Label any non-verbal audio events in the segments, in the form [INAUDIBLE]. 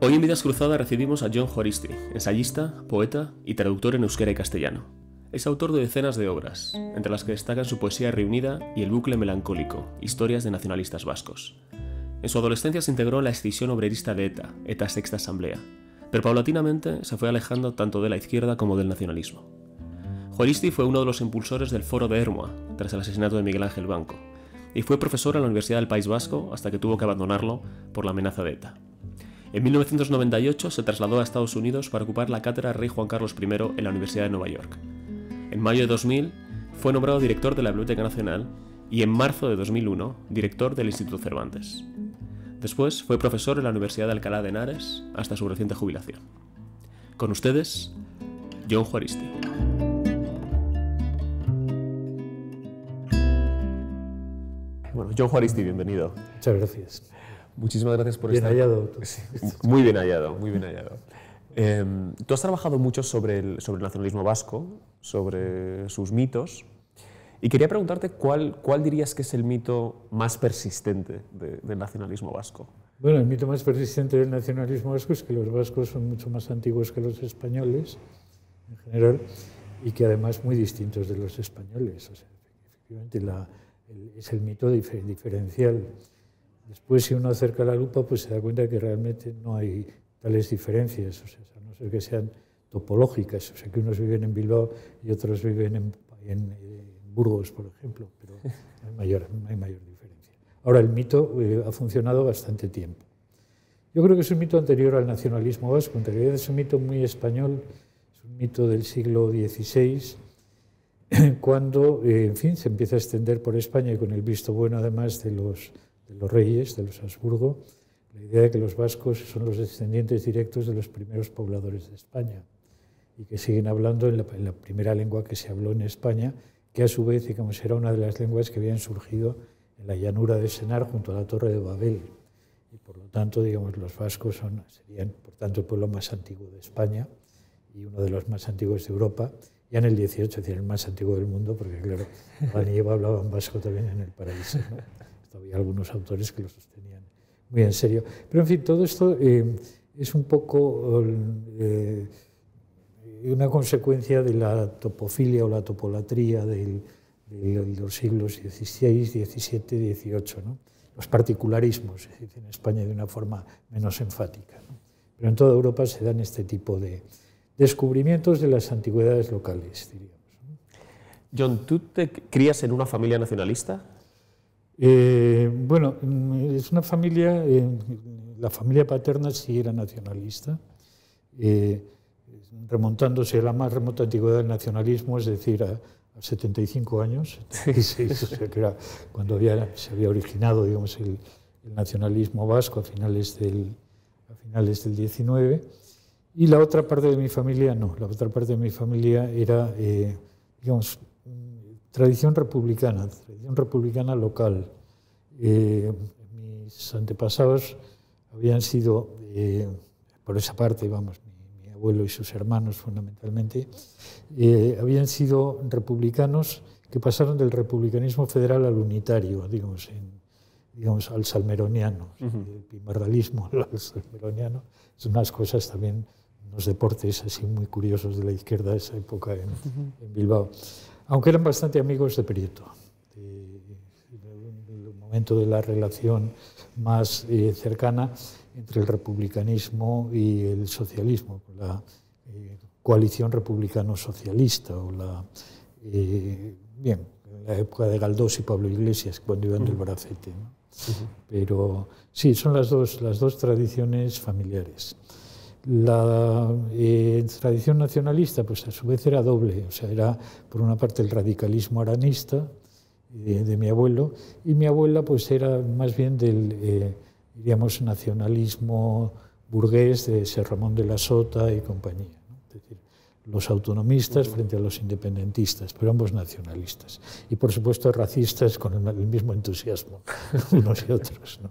Hoy en Vidas Cruzadas recibimos a John Joristi, ensayista, poeta y traductor en euskera y castellano. Es autor de decenas de obras, entre las que destacan su poesía reunida y el bucle melancólico, historias de nacionalistas vascos. En su adolescencia se integró en la escisión obrerista de ETA, ETA Sexta Asamblea, pero paulatinamente se fue alejando tanto de la izquierda como del nacionalismo. Juaristi fue uno de los impulsores del Foro de Hermoa, tras el asesinato de Miguel Ángel Banco, y fue profesor en la Universidad del País Vasco hasta que tuvo que abandonarlo por la amenaza de ETA. En 1998 se trasladó a Estados Unidos para ocupar la cátedra Rey Juan Carlos I en la Universidad de Nueva York. En mayo de 2000 fue nombrado director de la Biblioteca Nacional y en marzo de 2001 director del Instituto Cervantes. Después fue profesor en la Universidad de Alcalá de Henares hasta su reciente jubilación. Con ustedes, John Juaristi. Bueno, John Juaristi, bienvenido. Muchas gracias. Muchísimas gracias por estar. Hallado. muy bien hallado, muy bien hallado. Em, tú has trabajado mucho sobre el, sobre nacionalismo vasco, sobre sus mitos, y quería preguntarte cuál, cuál dirías que es el mito más persistente del nacionalismo vasco. Bueno, el mito más persistente del nacionalismo vasco es que los vascos son mucho más antiguos que los españoles en general y que además muy distintos de los españoles. efectivamente es el mito diferencial. Después, si uno acerca la lupa, pues se da cuenta que realmente no hay tales diferencias, o sea, a no ser que sean topológicas, o sea, que unos viven en Bilbao y otros viven en, Burgos, por ejemplo, pero no hay mayor, hay mayor diferencia. Ahora, el mito eh, ha funcionado bastante tiempo. Yo creo que es un mito anterior al nacionalismo vasco, en realidad es un mito muy español, es un mito del siglo XVI, [CLEARS THROAT] cuando, eh, en fin, se empieza a extender por España y con el visto bueno, además, de los de los reyes, de los Habsburgo, la idea de que los vascos son los descendientes directos de los primeros pobladores de España y que siguen hablando en la, primera lengua que se habló en España, que a su vez, como era una de las lenguas que habían surgido en la llanura de Senar junto a la Torre de Babel. Y por lo tanto, digamos, los vascos son, serían, por tanto, el pueblo más antiguo de España y uno de los más antiguos de Europa. Ya en el 18, es decir, el más antiguo del mundo, porque claro, van y Eva hablaban vasco también en el paraíso había algunos autores que lo sostenían muy en serio. Pero, en fin, todo esto eh, es un poco eh, eh, una consecuencia de la topofilia o la topolatría del, de los siglos XVI, XVII, XVIII, los particularismos, en España de una forma menos enfática. Pero en toda Europa se dan este tipo de descubrimientos de las antigüedades locales, diríamos. John, ¿tú te crías en una familia nacionalista? Eh, bueno, mm, es una familia, eh, la familia paterna sí era nacionalista, eh, remontándose a la más remota antigüedad del nacionalismo, es decir, a, 75 años, cuando se había originado digamos, el, nacionalismo vasco a finales, del, a finales del 19. Y la otra parte de mi familia no, la otra parte de mi familia era, digamos, tradición republicana, tradición republicana local. Eh, mis antepasados habían sido, eh, por esa parte, vamos, mi, abuelo y sus hermanos fundamentalmente, eh, habían sido republicanos que pasaron del republicanismo federal al unitario, digamos, digamos al salmeroniano, el pimardalismo al [LAUGHS] salmeroniano, son unas cosas también, unos deportes así muy curiosos de la izquierda de esa época en Bilbao aunque eran bastante amigos de Prieto. En el momento de la relación más eh, cercana entre el republicanismo y el socialismo, la eh, coalición republicano-socialista o la. Eh, bien, la época de Galdós y Pablo Iglesias, cuando iban del baracete. Pero sí, son las dos, las dos tradiciones familiares. La eh, tradición nacionalista, pues a su vez era doble, o sea, era por una parte el radicalismo aranista eh, de mi abuelo y mi abuela pues era más bien del, eh, diríamos, nacionalismo burgués de Ser Ramón de la Sota y compañía. Es decir, los autonomistas frente a los independentistas, pero ambos nacionalistas. Y por supuesto racistas con el mismo entusiasmo, [LAUGHS] unos y otros. ¿no?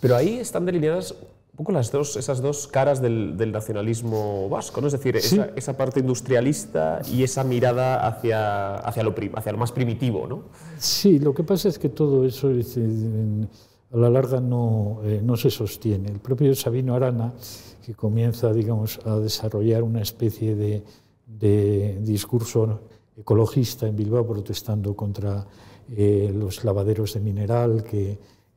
Pero ahí están delineadas un poco las dos, esas dos caras del, nacionalismo vasco, Es decir, esa, parte industrialista y esa mirada hacia, hacia, lo, hacia lo más primitivo, ¿no? Sí, lo que pasa es que todo eso a la larga eh, no, se sostiene. El propio Sabino Arana, que comienza, digamos, a desarrollar una especie de, discurso ecologista en Bilbao protestando contra eh, los lavaderos de mineral que ensuciaban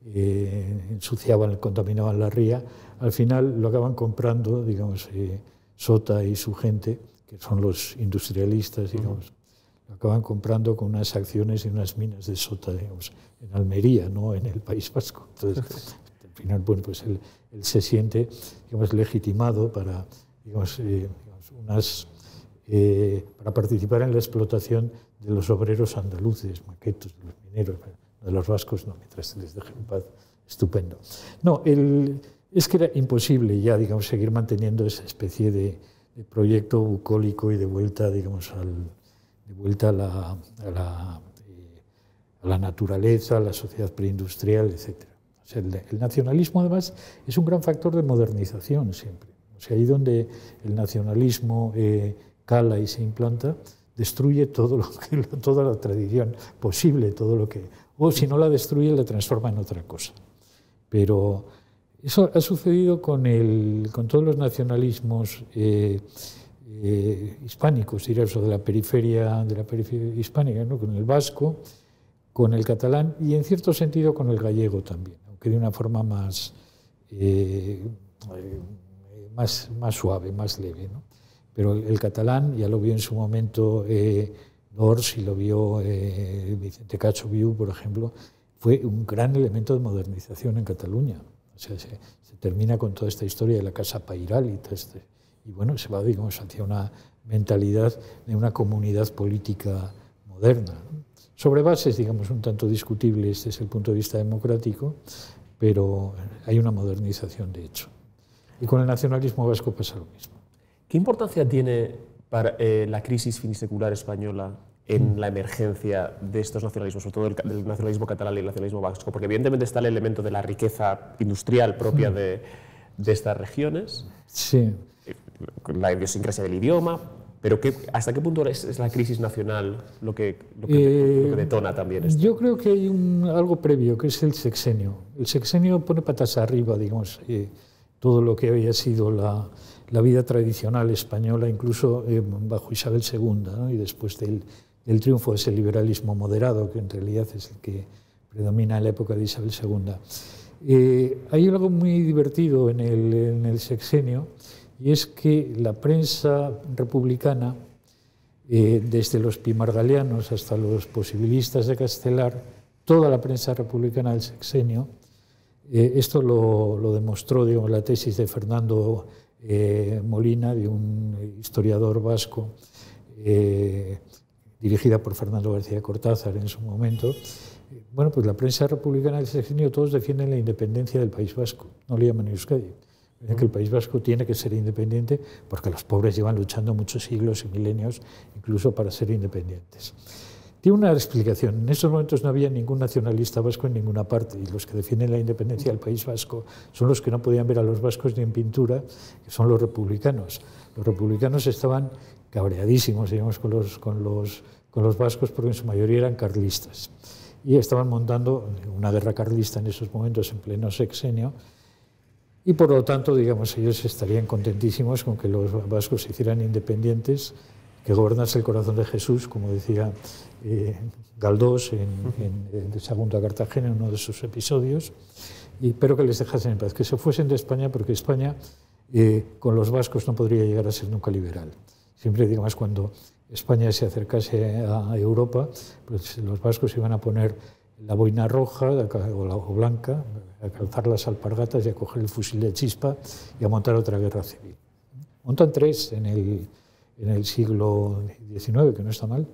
eh, ensuciaban, contaminaban la ría, al final lo acaban comprando, digamos, eh, Sota y su gente, que son los industrialistas, digamos, lo acaban comprando con unas acciones y unas minas de Sota, digamos, en Almería, no en el País Vasco. Entonces, [LAUGHS] al final, bueno, pues él, se siente, digamos, legitimado para, digamos, eh, unas... Eh, para participar en la explotación de los obreros andaluces, maquetos, de los mineros, de los vascos, no, mientras les dejen en paz, estupendo. No, el, es que era imposible ya, digamos, seguir manteniendo esa especie de, proyecto bucólico y de vuelta, digamos, de vuelta eh, a la, naturaleza, a la sociedad preindustrial, etc. O sea, el, nacionalismo, además, es un gran factor de modernización siempre. O sea, ahí donde el nacionalismo eh, cala y se implanta, destruye todo lo que, [LAUGHS] toda la tradición posible, todo lo que... O si no la destruye, la transforma en otra cosa. Pero eso ha sucedido con, el, con todos los nacionalismos eh, eh, hispánicos, diría eso, de la periferia, de la periferia hispánica, con el vasco, con el catalán y en cierto sentido con el gallego también, aunque de una forma más, eh, más, suave, más leve. Pero el, catalán ya lo vio en su momento eh, y lo vio Vicente Cacho Viu, por ejemplo, fue un gran elemento de modernización en Cataluña. O sea, se, termina con toda esta historia de la casa pairal y este, y bueno, se va, digamos, hacia una mentalidad de una comunidad política moderna. Sobre bases, digamos, un tanto discutibles desde el punto de vista democrático, pero hay una modernización de hecho. Y con el nacionalismo vasco pasa lo mismo. ¿Qué importancia tiene para eh, la crisis finisecular española en mm. la emergencia de estos nacionalismos, sobre todo el, nacionalismo catalán y el nacionalismo vasco? Porque evidentemente está el elemento de la riqueza industrial propia mm. de, estas regiones, sí. Eh, la idiosincrasia del idioma, pero ¿hasta qué punto es, la crisis nacional lo que, lo que, eh, detona también esto? Yo creo que hay un, algo previo, que es el sexenio. El sexenio pone patas arriba, digamos, eh, todo lo que había sido la, vida tradicional española, incluso bajo Isabel II ¿no? y después del el triunfo de ese liberalismo moderado, que en realidad es el que predomina en la época de Isabel II. Eh, hay algo muy divertido en el, sexenio y es que la prensa republicana, eh, desde los pimargalianos hasta los posibilistas de Castelar, toda la prensa republicana del sexenio, eh, esto lo, demostró la tesis de Fernando Molina, de un historiador vasco, dirigida por Fernando García Cortázar en su momento, eh, bueno, pues la prensa republicana del sexenio todos defienden la independencia del País Vasco, no le llaman Euskadi. que el País Vasco tiene que ser independiente porque los pobres llevan luchando muchos siglos y milenios incluso para ser independientes. Tiene una explicación. En esos momentos no había ningún nacionalista vasco en ninguna parte y los que defienden la independencia del País Vasco son los que no podían ver a los vascos ni en pintura, que son los republicanos. Los republicanos estaban cabreadísimos, digamos, con los, vascos, porque en su mayoría eran carlistas. Y estaban montando una guerra carlista en esos momentos, en pleno sexenio, y por lo tanto, digamos, ellos estarían contentísimos con que los vascos se hicieran independientes, que gobernase el corazón de Jesús, como decía eh, Galdós en, en, en, Segunda Cartagena, en uno de sus episodios, y, pero que les dejasen en paz, que se fuesen de España, porque España eh, con los vascos no podría llegar a ser nunca liberal. Siempre, digo más cuando España se acercase a Europa, pues los vascos iban a poner la boina roja o, la, o blanca, a calzar las alpargatas y a coger el fusil de chispa y a montar otra guerra civil. Montan tres en el, siglo XIX, que no está mal.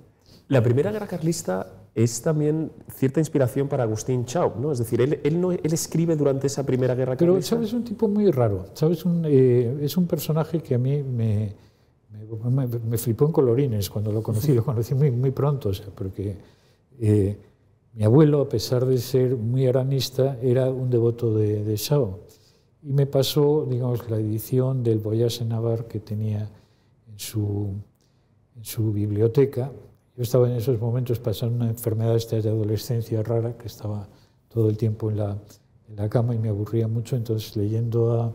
La primera guerra carlista es también cierta inspiración para Agustín Chau, ¿no? Es decir, él, no, él escribe durante esa primera guerra carlista. Pero, Es un tipo muy raro. ¿Sabes? Eh, es un personaje que a mí me, pues me, flipó en colorines cuando lo conocí, lo conocí muy, muy pronto, porque eh, mi abuelo, a pesar de ser muy aranista, era un devoto de, de Y me pasó, digamos, la edición del Voyage en Navarre que tenía en su, en su biblioteca. Yo estaba en esos momentos pasando una enfermedad esta de adolescencia rara, que estaba todo el tiempo en la, en la cama y me aburría mucho, entonces leyendo a,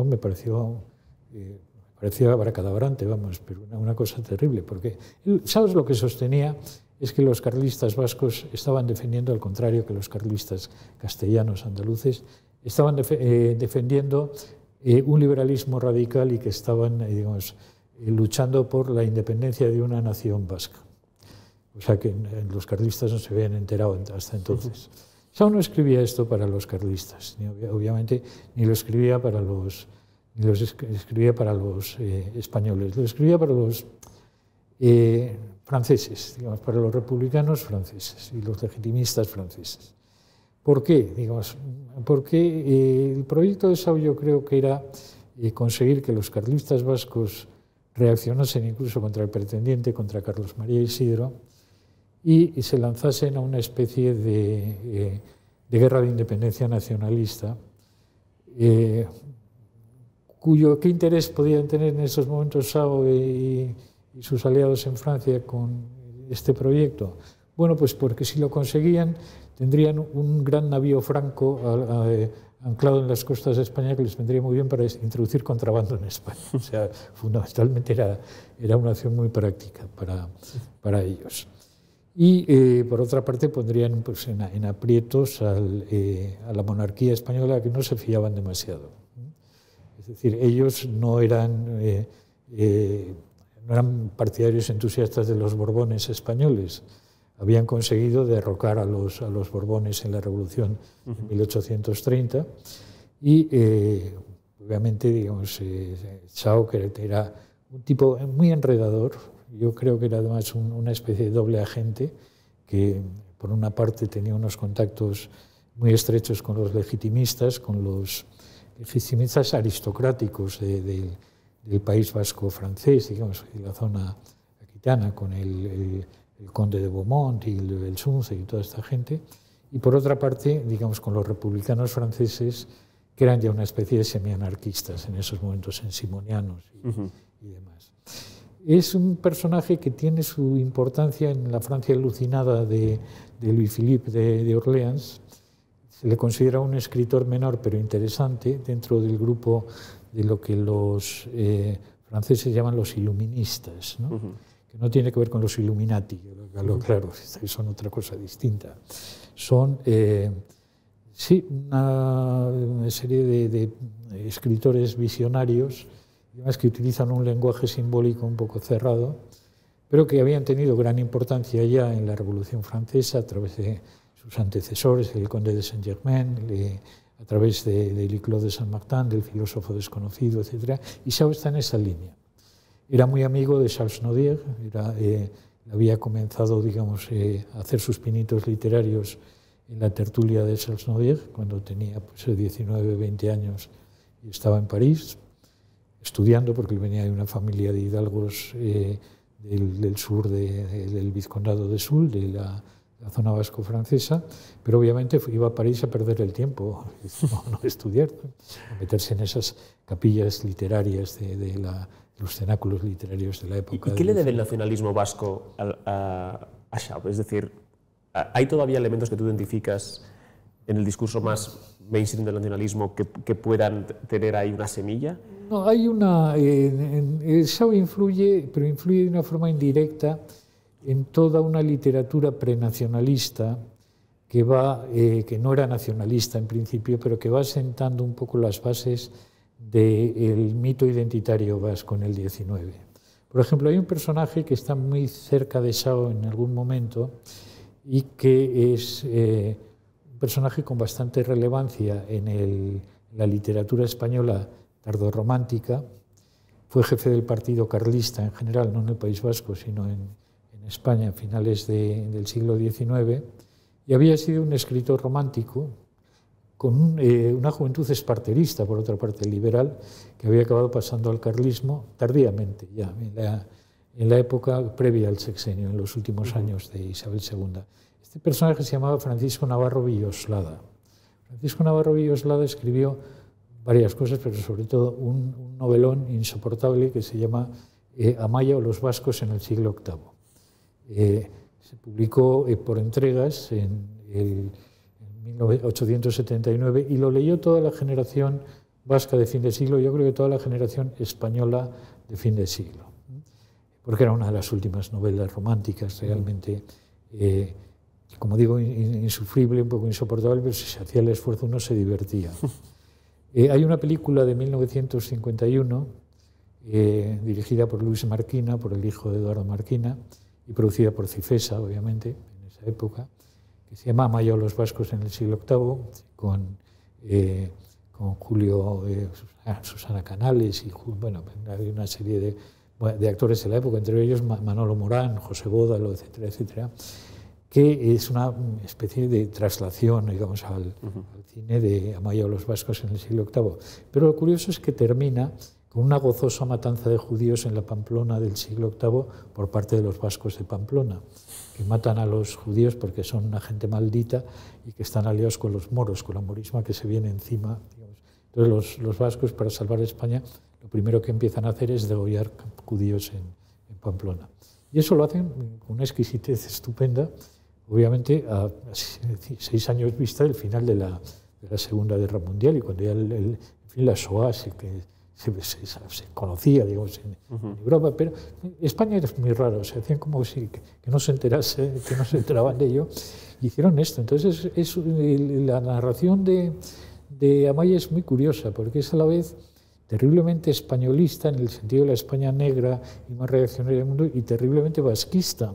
a me pareció... Eh, parecía abracadabrante, vamos, pero una, cosa terrible, porque ¿sabes lo que sostenía? Es que los carlistas vascos estaban defendiendo, al contrario que los carlistas castellanos andaluces, estaban eh, defendiendo eh, un liberalismo radical y que estaban, eh, digamos, luchando por la independencia de una nación vasca. O sea que los carlistas no se habían enterado hasta entonces. Sao no escribía esto para los carlistas, obviamente, ni lo escribía para los los escribía para los eh, españoles, los escribía para los eh, franceses, digamos, para los republicanos franceses y los legitimistas franceses. ¿Por qué? Digamos, porque eh, el proyecto de Sao yo creo que era conseguir que los carlistas vascos reaccionasen incluso contra el pretendiente, contra Carlos María Isidro, y, se lanzasen a una especie de, de guerra de independencia nacionalista qué interés podían tener en esos momentos Sao y, sus aliados en Francia con este proyecto. Bueno, pues porque si lo conseguían, tendrían un gran navío franco eh, anclado en las costas de España que les vendría muy bien para introducir contrabando en España. [LAUGHS] O sea, fundamentalmente era, una acción muy práctica para, ellos. Y eh, por otra parte pondrían pues, en, aprietos eh, a la monarquía española que no se fiaban demasiado. Es decir, ellos no eran, eh, eh, eran partidarios entusiastas de los Borbones españoles. Habían conseguido derrocar a los, a los Borbones en la Revolución de 1830 y, eh, obviamente, digamos, Chao, que era un tipo muy enredador, yo creo que era además una especie de doble agente que, por una parte, tenía unos contactos muy estrechos con los legitimistas, con los eficientes aristocráticos del país vasco francés, digamos, de la zona aquitana, con el, conde de Beaumont y el, de Sunce y toda esta gente, y por otra parte, digamos, con los republicanos franceses, que eran ya una especie de semianarquistas en esos momentos, en simonianos y, demás. Es un personaje que tiene su importancia en la Francia alucinada de, Louis Philippe de, de Orleans, se le considera un escritor menor pero interesante dentro del grupo de lo que los eh, franceses llaman los iluministas, que no tiene que ver con los Illuminati, claro, [LAUGHS] son otra cosa distinta. Son, eh, sí, una, serie de, de, escritores visionarios, además que utilizan un lenguaje simbólico un poco cerrado, pero que habían tenido gran importancia ya en la Revolución Francesa a través de sus antecesores, el conde de Saint-Germain, a través de, de Liclo de Saint-Martin, del filósofo desconocido, etc. Y Shaw está en esa línea. Era muy amigo de Charles Nodier, era, eh, había comenzado digamos, eh, a hacer sus pinitos literarios en la tertulia de Charles Nodier, cuando tenía pues, 19, eh, 20 años y estaba en París, estudiando, porque venía de una familia de hidalgos del, sur, del vizcondado de Sul, de la la zona vasco-francesa, pero obviamente iba a París a perder el tiempo, [LAUGHS] no, no estudiar, A meterse en esas capillas literarias de, los cenáculos literarios de la época. ¿Y, qué le debe el nacionalismo vasco a, a, Es decir, ¿hay todavía elementos que tú identificas en el discurso más mainstream del nacionalismo que, puedan tener ahí una semilla? No, hay una... Eh, influye, pero influye de una forma indirecta en toda una literatura prenacionalista que, va, eh, que no era nacionalista en principio, pero que va sentando un poco las bases del mito identitario vasco en el 19 Por ejemplo, hay un personaje que está muy cerca de Sao en algún momento y que es eh, un personaje con bastante relevancia en, la literatura española tardorromántica. Fue jefe del partido carlista en general, no en el País Vasco, sino en, en España a finales del siglo XIX, y había sido un escritor romántico con eh, una juventud esparterista, por otra parte liberal, que había acabado pasando al carlismo tardíamente, ya en la, época previa al sexenio, en los últimos años de Isabel II. Este personaje se llamaba Francisco Navarro Villoslada. Francisco Navarro Villoslada escribió varias cosas, pero sobre todo un, novelón insoportable que se llama eh, Amaya o los vascos en el siglo VIII. Eh, se publicó eh, por entregas en el 1879 y lo leyó toda la generación vasca de fin de siglo, yo creo que toda la generación española de fin de siglo, porque era una de las últimas novelas románticas realmente, eh, como digo, insufrible, un poco insoportable, pero si se hacía el esfuerzo uno se divertía. [LAUGHS] hay una película de 1951 dirigida por Luis Marquina, por el hijo de Eduardo Marquina, y producida por Cifesa, obviamente, en esa época, que se llama Mayo los Vascos en el siglo VIII, con, eh, con Julio, eh, Susana Canales, y bueno, hay una serie de, de, actores de la época, entre ellos Manolo Morán, José Bódalo, etcétera, etcétera, que es una especie de traslación, digamos, al, cine de Amaya los Vascos en el siglo VIII. Pero lo curioso es que termina con una gozosa matanza de judíos en la Pamplona del siglo VIII por parte de los vascos de Pamplona, que matan a los judíos porque son una gente maldita y que están aliados con los moros, con la morisma que se viene encima. Entonces los, vascos, para salvar España, lo primero que empiezan a hacer es degollar judíos en, Pamplona. Y eso lo hacen con una exquisitez estupenda, obviamente a seis años vista del final de la, Segunda Guerra Mundial y cuando ya el, fin, la SOAS... y que, pues, se, conocía, digamos, en, Europa, pero España era muy raro, se hacían como si que, no se enterase, que no se enteraban de ello, y hicieron esto. Entonces, es, la narración de, de Amaya es muy curiosa, porque es a la vez terriblemente españolista en el sentido de la España negra y más reaccionaria del mundo y terriblemente vasquista.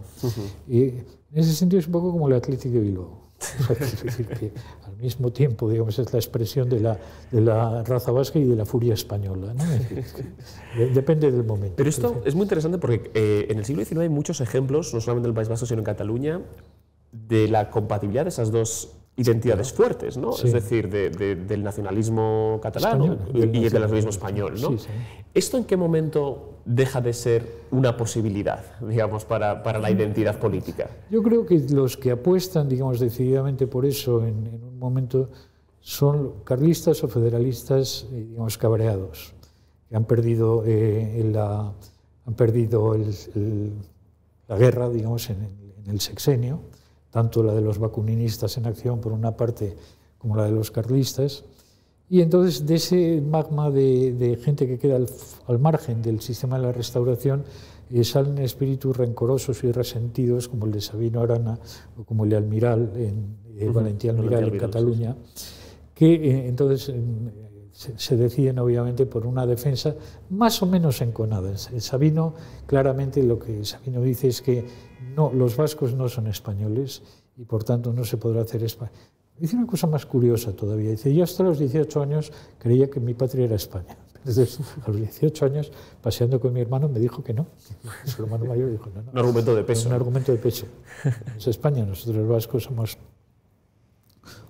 y en ese sentido es un poco como el Atlético de Bilbao. [LAUGHS] al mismo tiempo, digamos, es la expresión de la, de la raza vasca y de la furia española. depende del momento. Pero esto es muy interesante porque eh, en el siglo XIX hay muchos ejemplos, no solamente en el País Vasco, sino en Cataluña, de la compatibilidad de esas dos identidades fuertes, ¿no? Es decir, del nacionalismo catalán y del nacionalismo español, ¿no? ¿Esto en qué momento deja de ser una posibilidad, digamos, para, la identidad política? Yo creo que los que apuestan, digamos, decididamente por eso en, un momento son carlistas o federalistas, eh, digamos, cabreados, que han perdido, eh, la, guerra, digamos, en en el sexenio tanto la de los vacuninistas en acción por una parte como la de los carlistas. Y entonces de ese magma de, gente que queda al, margen del sistema de la restauración eh, salen espíritus rencorosos y resentidos como el de Sabino Arana o como el de Almiral, en, eh, en Cataluña, que eh, entonces mm, se, deciden obviamente por una defensa más o menos enconada. Sabino claramente lo que Sabino dice es que no, los vascos no son españoles y por tanto no se podrá hacer España. Dice una cosa más curiosa todavía. Dice, yo hasta los 18 años creía que mi patria era España. desde [LAUGHS] a los 18 años, paseando con mi hermano, me dijo que no. [LAUGHS] Su hermano mayor dijo, no, no. Un argumento de peso. Un argumento de Es España, nosotros los vascos somos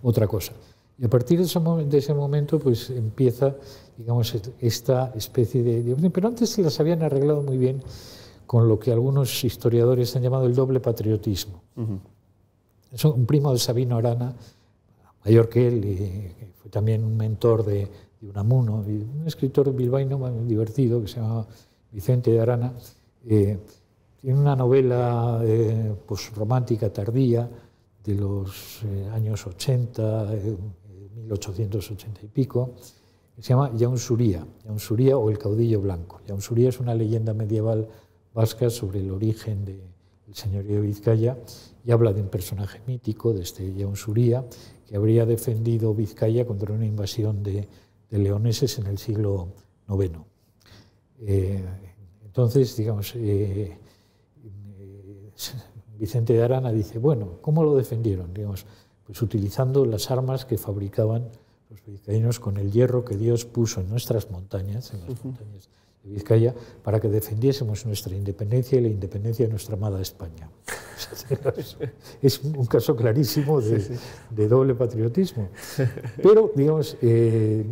otra cosa. Y a partir de ese, momento, ese momento pues empieza, digamos, esta especie de, de... Pero antes se las habían arreglado muy bien con lo que algunos historiadores han llamado el doble patriotismo. Es un primo de Sabino Arana, mayor que él, y fue también un mentor de, Unamuno, un escritor bilbaíno muy divertido que se llama Vicente de Arana. Eh, tiene una novela eh, romántica tardía de los eh, años 80, 1880 eh, y pico, que se llama Yaun Yaunsuría o el caudillo blanco. Yaunsuría es una leyenda medieval vasca sobre el origen del señorío de Vizcaya y habla de un personaje mítico, de este Suría, que habría defendido Vizcaya contra una invasión de, leoneses en el siglo IX. Eh, entonces, digamos, eh, eh, Vicente de Arana dice, bueno, ¿cómo lo defendieron? Digamos, pues utilizando las armas que fabricaban los vizcaínos con el hierro que Dios puso en nuestras montañas, en las montañas Vizcaya para que defendiésemos nuestra independencia y la independencia de nuestra amada España. [LAUGHS] es un caso clarísimo de, doble patriotismo. Pero, digamos, eh,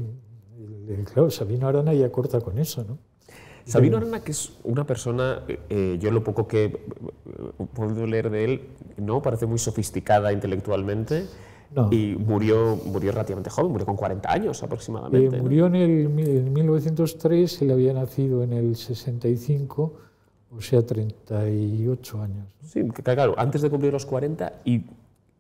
claro, Sabino Arana ya corta con eso, ¿no? Sabino Arana, que es una persona, eh, eh, yo lo poco que puedo leer de él, ¿no? Parece muy sofisticada intelectualmente. Y murió, murió relativamente joven, murió con 40 años aproximadamente. Eh, murió en, el, en 1903, él había nacido en el 65, o sea, 38 años. Sí, claro, antes de cumplir los 40 y,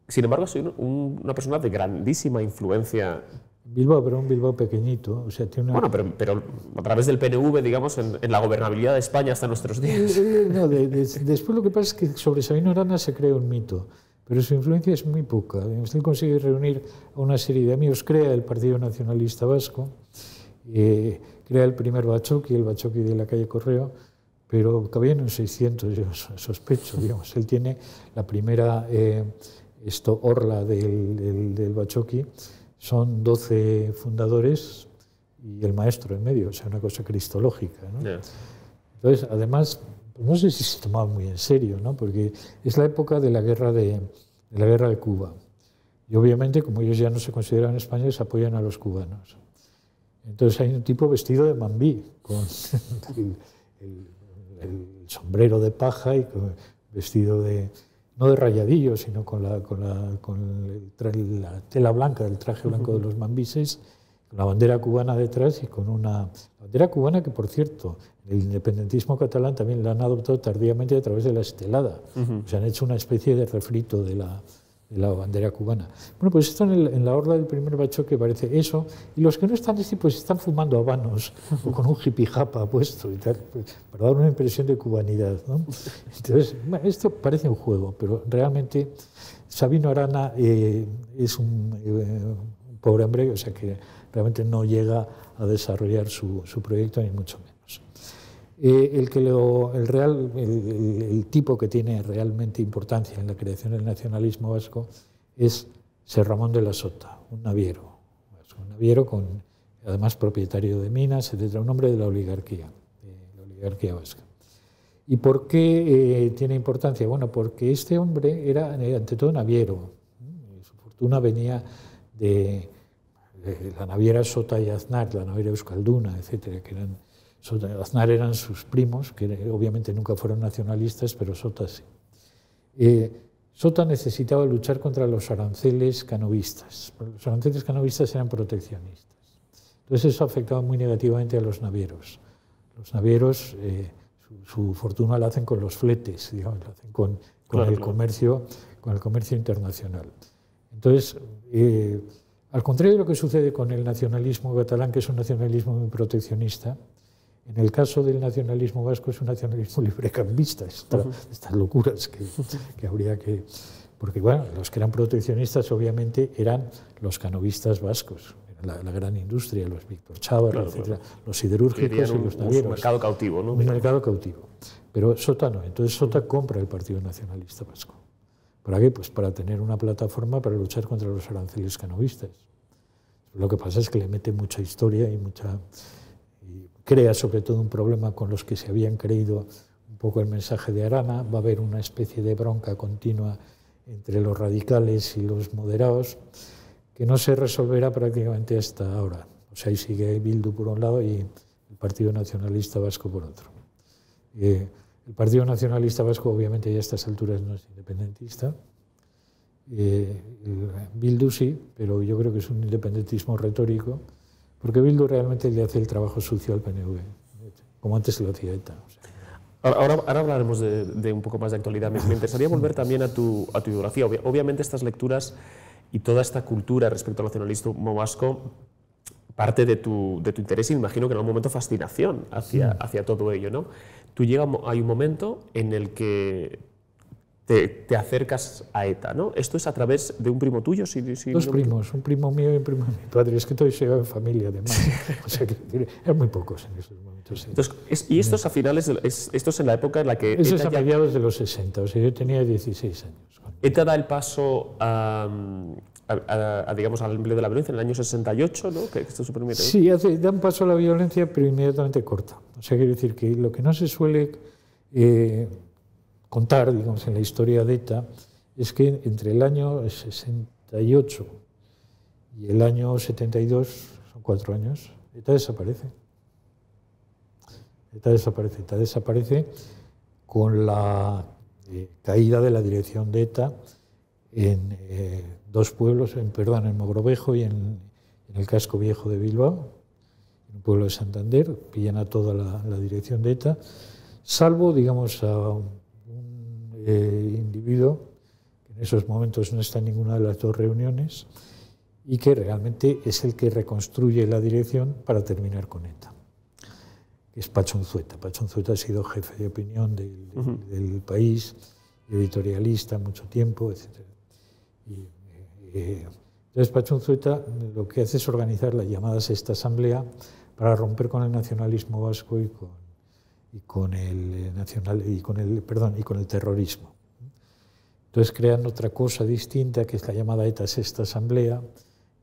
sin embargo, soy una persona de grandísima influencia Bilbao, pero un Bilbao pequeñito. O sea, tiene Bueno, pero, a través del PNV, digamos, en, la gobernabilidad de España hasta nuestros días. Eh, eh, no, después lo que pasa es que sobre Sabino Arana se crea un mito pero su influencia es muy poca. Él este consigue reunir a una serie de amigos, crea el Partido Nacionalista Vasco, eh, crea el primer Bachoqui, el Bachoqui de la calle Correo, pero cabían en 600, yo sospecho, digamos. Él tiene la primera eh, esto, orla del, del, Bachoqui, son 12 fundadores y el maestro en medio, o sea, una cosa cristológica. ¿no? Entonces, además, no sé si se tomaba muy en serio, ¿no? porque es la época de la guerra de, la guerra de Cuba. Y obviamente, como ellos ya no se consideran españoles, apoyan a los cubanos. Entonces hay un tipo vestido de mambí, con [LAUGHS] el, sombrero de paja y vestido de, no de rayadillo, sino con, la, la tela blanca del traje blanco de los mambises, con la bandera cubana detrás y con una bandera cubana que, por cierto, el independentismo catalán también lo han adoptado tardíamente a través de la estelada. o Se han hecho una especie de refrito de la, bandera cubana. Bueno, pues esto en, la orla del primer bacho que parece eso, y los que no están así, pues están fumando habanos o con un jipijapa puesto y tal, pues, para dar una impresión de cubanidad. ¿no? Entonces, esto parece un juego, pero realmente Sabino Arana eh, es eh, un, pobre hombre, o sea que realmente no llega a desarrollar su, su proyecto, ni mucho menos. Eh, el, que el, real, el, tipo que tiene realmente importancia en la creación del nacionalismo vasco es Ser Ramón de la Sota, un naviero, un naviero con, además propietario de minas, etc., un hombre de la oligarquía, de la oligarquía vasca. ¿Y por qué eh, tiene importancia? Bueno, porque este hombre era eh, ante todo naviero, su fortuna venía de, de la naviera Sota y Aznar, la naviera Euskalduna, etcétera, que eran Aznar eran sus primos, que obviamente nunca fueron nacionalistas, pero Sota sí. Eh, Sota necesitaba luchar contra los aranceles canovistas. Los aranceles canovistas eran proteccionistas. Entonces eso afectaba muy negativamente a los navieros. Los navieros, eh, su, fortuna la hacen con los fletes, con, el comercio, con el comercio internacional. Entonces, eh, al contrario de lo que sucede con el nacionalismo catalán, que es un nacionalismo muy proteccionista, en el caso del nacionalismo vasco es un nacionalismo [LAUGHS] librecambista, estas locuras que, habría que... Porque bueno, los que eran proteccionistas obviamente eran los canovistas vascos, la, gran industria, los Víctor Chávar, los siderúrgicos y los navieros. Un mercado cautivo, ¿no? Un mercado cautivo. Pero Sota no, entonces Sota compra el Partido Nacionalista Vasco. ¿Para qué? Pues para tener una plataforma para luchar contra los aranceles canovistas. Lo que pasa es que le mete mucha historia y mucha crea sobre todo un problema con los que se habían creído un poco el mensaje de Arana, va a haber una especie de bronca continua entre los radicales y los moderados, que no se resolverá prácticamente hasta ahora. O sea, ahí sigue Bildu por un lado y el Partido Nacionalista Vasco por otro. Eh, el Partido Nacionalista Vasco obviamente ya a estas alturas no es independentista. Eh, Bildu sí, pero yo creo que es un independentismo retórico porque Bildu realmente le hace el trabajo sucio al PNV, como antes lo hacía ETA. Ahora, ahora, hablaremos de, un poco más de actualidad. Me, interesaría volver también a tu, a tu biografía. obviamente estas lecturas y toda esta cultura respecto al nacionalismo vasco parte de tu, de tu interés y imagino que en algún momento fascinación hacia, hacia todo ello. ¿no? Tú hay un momento en el que te, acercas a ETA, ¿no? Esto es a través de un primo tuyo, si, Dos primos, un primo mío y un primo de mi padre. Es que todo se en familia, además. o sea, que eran muy pocos en estos momentos. y estos a finales, de, es, en la época en la que... Eso es a mediados de los 60, o sea, yo tenía 16 años. ETA da el paso a, digamos, al empleo de la violencia en el año 68, ¿no? Que Sí, da un paso a la violencia, pero inmediatamente corta. O sea, quiero decir que lo que no se suele... Eh, contar, digamos, en la historia de ETA, es que entre el año 68 y el año 72, son cuatro años, ETA desaparece. ETA desaparece, ETA desaparece con la eh, caída de la dirección de ETA en eh, dos pueblos, en, perdón, en Mogrovejo y en, el casco viejo de Bilbao, en el pueblo de Santander, pillan a toda la, la dirección de ETA, salvo, digamos, a individuo, que en esos momentos no está en ninguna de las dos reuniones, y que realmente es el que reconstruye la dirección para terminar con ETA, que es Pachonzueta. Pachonzueta ha sido jefe de opinión del, país, editorialista mucho tiempo, etc. Y, eh, entonces Pachonzueta lo que hace es organizar las llamadas a esta asamblea para romper con el nacionalismo vasco y con y con el eh, nacional y con el perdón y con el terrorismo. Entonces crean otra cosa distinta que es la llamada ETA Sexta Asamblea,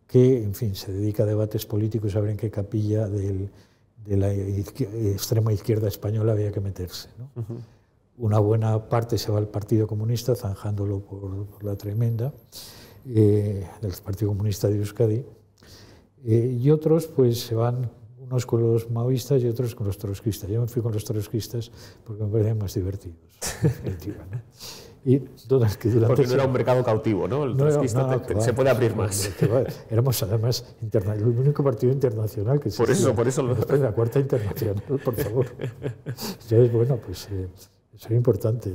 que en fin se dedica a debates políticos a en qué capilla del, de la extrema izquierda española había que meterse. Una buena parte se va al Partido Comunista, zanjándolo por, la tremenda, eh, del Partido Comunista de Euskadi, eh, y otros pues se van unos con los maoístas y otros con los trotskistas. Yo me fui con los trotskistas porque me parecían más divertidos. [LAUGHS] Y todas que durante Porque no era un mercado cautivo, ¿no? El trotskista se puede abrir más. Éramos además el único partido internacional que se Por eso, por eso. Lo... La cuarta internacional, por favor. ya es bueno, pues eh, eso era importante,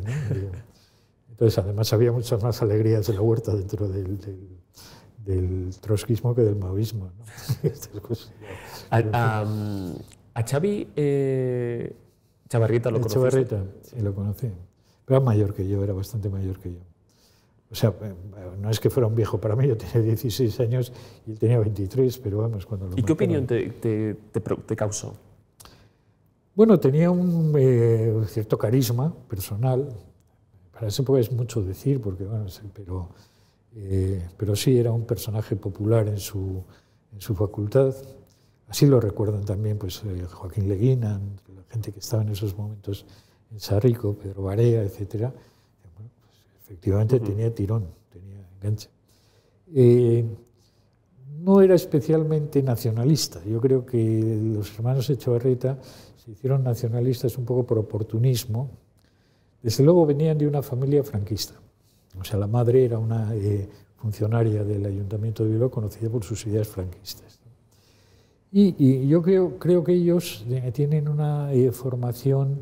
Entonces, además había muchas más alegrías de la huerta dentro del del trotskismo que del maoísmo. ¿no? [LAUGHS] a, Chavi a, Xavi eh, Chavarrita lo eh, conocí. sí, lo conocí. era mayor que yo, era bastante mayor que yo. O sea, eh, eh, no es que fuera un viejo para mí, yo tenía 16 años y él tenía 23, pero vamos, cuando lo ¿Y qué opinión te, te, causó? Bueno, tenía un cierto carisma personal. Para época es mucho decir, porque bueno, pero eh, pero sí, era un personaje popular en su, facultad. Así lo recuerdan también pues, eh, Joaquín Leguina, la gente que estaba en esos momentos en Sarrico, Pedro Barea, etc. Pues, efectivamente tenía tirón, tenía enganche. Eh, no era especialmente nacionalista. Yo creo que los hermanos Echevarrieta se hicieron nacionalistas un poco por oportunismo. Desde luego venían de una familia franquista o sea, la madre era una eh, funcionaria del Ayuntamiento de Bilbao conocida por sus ideas franquistas. Y, yo creo, creo que ellos eh, tienen una eh, formación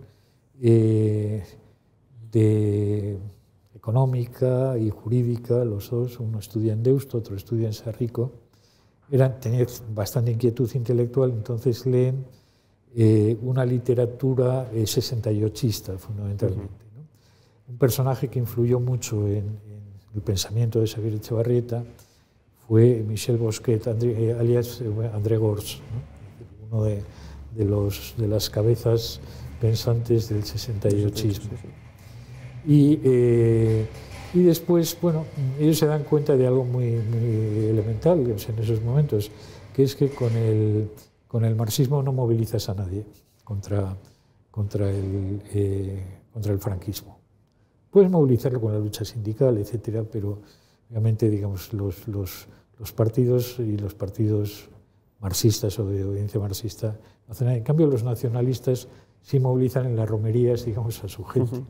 económica y jurídica, los dos, uno estudia en Deusto, otro estudia en Sarrico, eran, tenían bastante inquietud intelectual, entonces leen una literatura 68ista fundamentalmente un personaje que influyó mucho en, el pensamiento de Xavier Echevarrieta fue Michel Bosquet, eh, alias eh, André Gors, uno de, las cabezas pensantes del 68 Y, eh, y después, bueno, ellos se dan cuenta de algo muy, elemental en esos momentos, que es que con el, con el marxismo no movilizas a nadie contra, contra, contra el franquismo. Puedes movilizarlo con la lucha sindical, etcétera, pero obviamente, digamos, los, partidos y los partidos marxistas o de audiencia marxista nada. En cambio, los nacionalistas sí movilizan en las romerías, digamos, a su gente.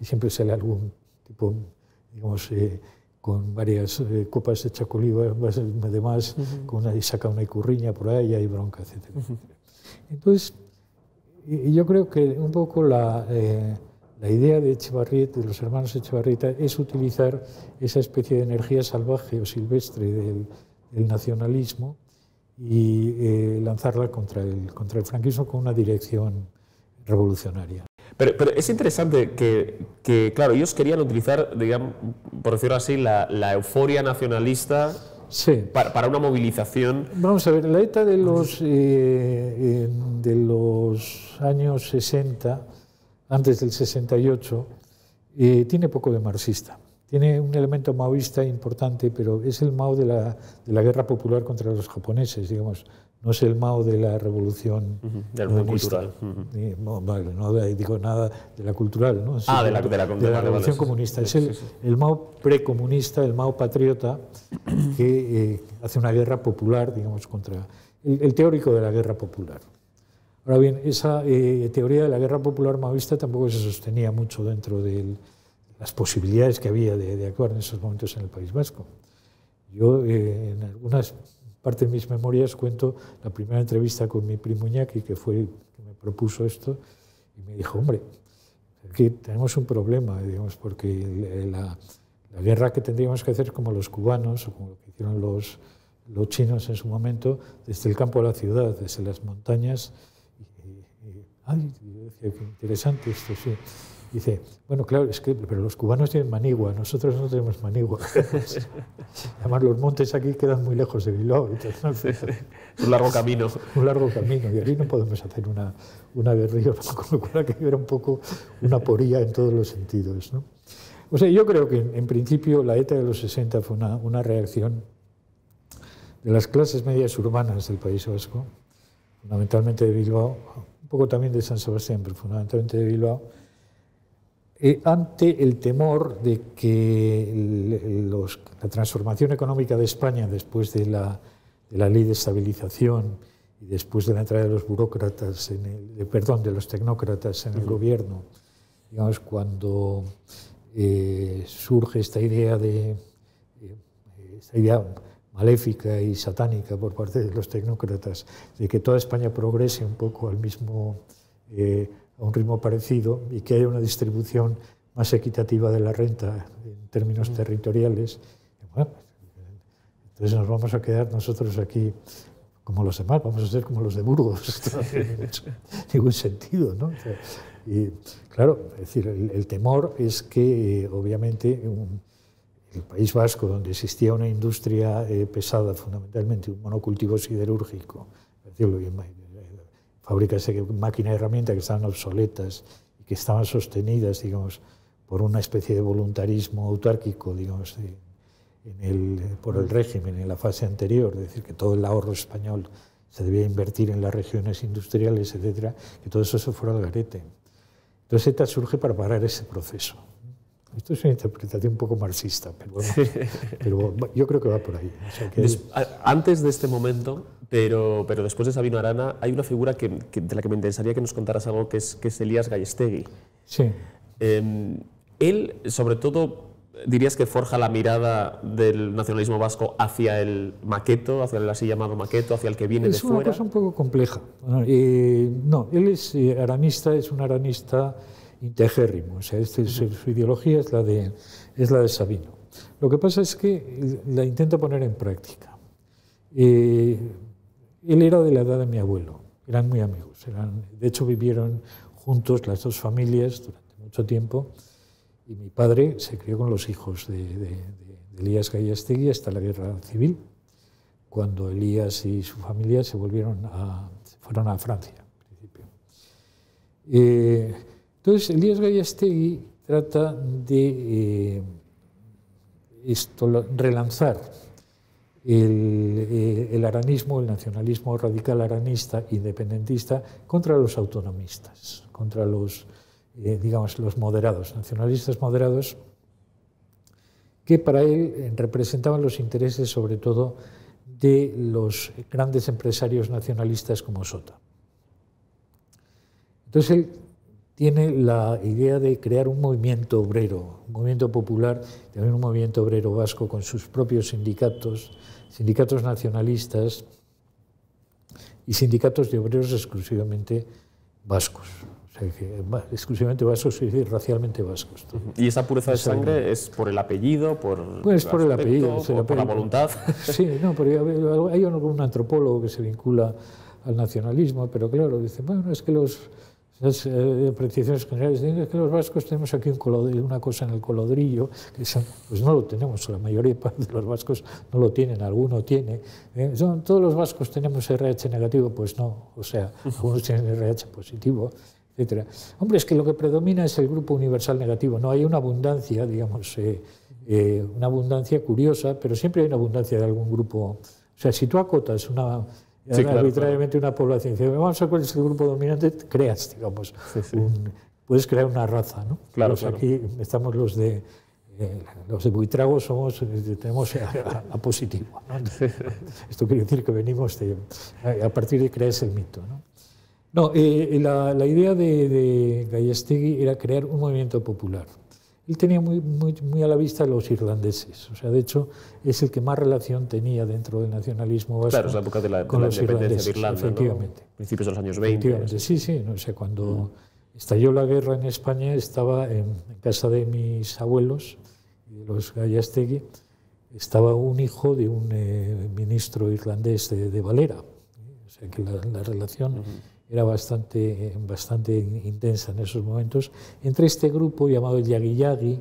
Y siempre sale algún tipo, digamos, eh, con varias eh, copas de chacoliva, además, demás, con una, y saca una curriña por ahí, y hay bronca, etc. Entonces, yo creo que un poco la... Eh, la idea de de los hermanos Echevarrieta, es utilizar esa especie de energía salvaje o silvestre del, nacionalismo y eh, lanzarla contra el, contra el franquismo con una dirección revolucionaria. Pero, es interesante que, claro, ellos querían utilizar, digamos, por decirlo así, la, la euforia nacionalista para, para, una movilización. Vamos a ver, la ETA de los, eh, eh, de los años 60 antes del 68, eh, tiene poco de marxista. Tiene un elemento maoísta importante, pero es el Mao de la, guerra popular contra los japoneses, digamos. No es el Mao de la revolución del cultural. no, digo nada de la cultural, ¿no? ah, de la, revolución comunista. Es el, Mao precomunista, el Mao patriota, que eh, hace una guerra popular, digamos, contra... el teórico de la guerra popular. Ahora bien, esa eh, teoría de la guerra popular maoísta tampoco se sostenía mucho dentro de las posibilidades que había de, actuar en esos momentos en el País Vasco. Yo eh, en algunas partes de mis memorias cuento la primera entrevista con mi primo Iñaki, que fue que me propuso esto, y me dijo, hombre, aquí tenemos un problema, digamos, porque la, guerra que tendríamos que hacer como los cubanos o como lo que hicieron los, los chinos en su momento, desde el campo a la ciudad, desde las montañas, ay, interesante esto, sí. Dice, bueno, claro, es que pero los cubanos tienen manigua, nosotros no tenemos manigua. [LAUGHS] Además, los montes aquí quedan muy lejos de Bilbao. Un largo camino. un largo camino, y aquí no podemos hacer una, una [LAUGHS] con lo que era un poco una poría en todos los sentidos. O sea, yo creo que en principio la ETA de los 60 fue una, una reacción de las clases medias urbanas del País Vasco, fundamentalmente de Bilbao, poco también de San Sebastián, pero fundamentalmente de Bilbao, eh, ante el temor de que la transformación económica de España después de la, ley de estabilización y después de la entrada de los burócratas, en el, perdón, de los tecnócratas en el gobierno, digamos, cuando eh, surge esta idea de eh, maléfica y satánica por parte de los tecnócratas, de que toda España progrese un poco al mismo, eh, a un ritmo parecido y que haya una distribución más equitativa de la renta en términos mm. territoriales. entonces nos vamos a quedar nosotros aquí como los demás, vamos a ser como los de Burgos, [LAUGHS] tiene [LAUGHS] ningún sentido. ¿no? y claro, decir, el, temor es que eh, obviamente el País Vasco, donde existía una industria eh, pesada, fundamentalmente un monocultivo siderúrgico, decirlo, bien, eh, fábricas de máquinas y herramientas que estaban obsoletas y que estaban sostenidas, digamos, por una especie de voluntarismo autárquico, digamos, por el régimen en la fase anterior, es decir, que todo el ahorro español se debía invertir en las regiones industriales, etcétera, que todo eso se fuera al garete. Entonces ETA surge para parar ese proceso. Esto es una interpretación un poco marxista, pero, bueno, pero yo creo que va por ahí. Antes de este momento, pero, pero después de Sabino Arana, hay una figura que, de la que me interesaría que nos contaras algo, que es, que es Elías Gallestegui. Sí. Em, él, sobre todo, dirías que forja la mirada del nacionalismo vasco hacia el maqueto, hacia el así llamado maqueto, hacia el que viene de fuera. Es una cosa un poco compleja. Eh, no, él es eh, aranista, es un aranista o sea, este, su, ideología es la, de, es la de Sabino. Lo que pasa es que la intenta poner en práctica. Eh, él era de la edad de mi abuelo, eran muy amigos. Eran, de hecho, vivieron juntos las dos familias durante mucho tiempo. Y mi padre se crió con los hijos de, de, de Elías Gallastegui hasta la guerra civil, cuando Elías y su familia se volvieron a, fueron a Francia. en eh, entonces, Elías Gallastegui trata de eh, esto, relanzar eh, el, aranismo, el nacionalismo radical aranista, independentista, contra los autonomistas, contra los, eh, digamos, los moderados, nacionalistas moderados, que para él representaban los intereses sobre todo de los grandes empresarios nacionalistas como Sota. Entonces él tiene la idea de crear un movimiento obrero, un movimiento popular, también un movimiento obrero vasco con sus propios sindicatos, sindicatos nacionalistas y sindicatos de obreros exclusivamente vascos. exclusivamente vascos y racialmente vascos. ¿Y esa pureza de sangre es por el apellido? Por pues es por el apellido, Por la voluntad. [LAUGHS] Sí, no, pero hay un antropólogo que se vincula al nacionalismo, pero claro, dice, bueno, es que los las eh, apreciaciones generales dicen que los vascos tenemos aquí una cosa en el colodrillo, que son, pues no lo tenemos, la mayoría [LAUGHS] de los vascos no lo tienen, alguno tiene. Eh, son, todos los vascos tenemos RH negativo, pues no, o sea, algunos tienen RH positivo, etc. Hombre, es que lo que predomina es el grupo universal negativo, no hay una abundancia, digamos, eh, una abundancia curiosa, pero siempre hay una abundancia de algún grupo. O sea, si tú acotas una arbitrariamente una población dice, vamos a cuál es el grupo dominante, creas, digamos, puedes crear una raza, ¿no? Claro, Aquí estamos los de eh, los de Buitrago somos, eh, tenemos a, positivo. Esto quiere decir que venimos a partir de crear ese mito. No, eh, la, idea de, de Gallastegui era crear un movimiento popular. Él tenía muy, muy, a la vista los irlandeses. O sea, de hecho, es el que más relación tenía dentro del nacionalismo vasco. Claro, la época de la, con los independencia de Irlanda. Efectivamente. Principios de los años 20. Sí, sí. cuando estalló la guerra en España, estaba en, casa de mis abuelos, los Gallastegui, estaba un hijo de un eh, ministro irlandés de, Valera. ¿eh? O sea, que la, relación era bastante, bastante intensa en esos momentos, entre este grupo llamado el Yagi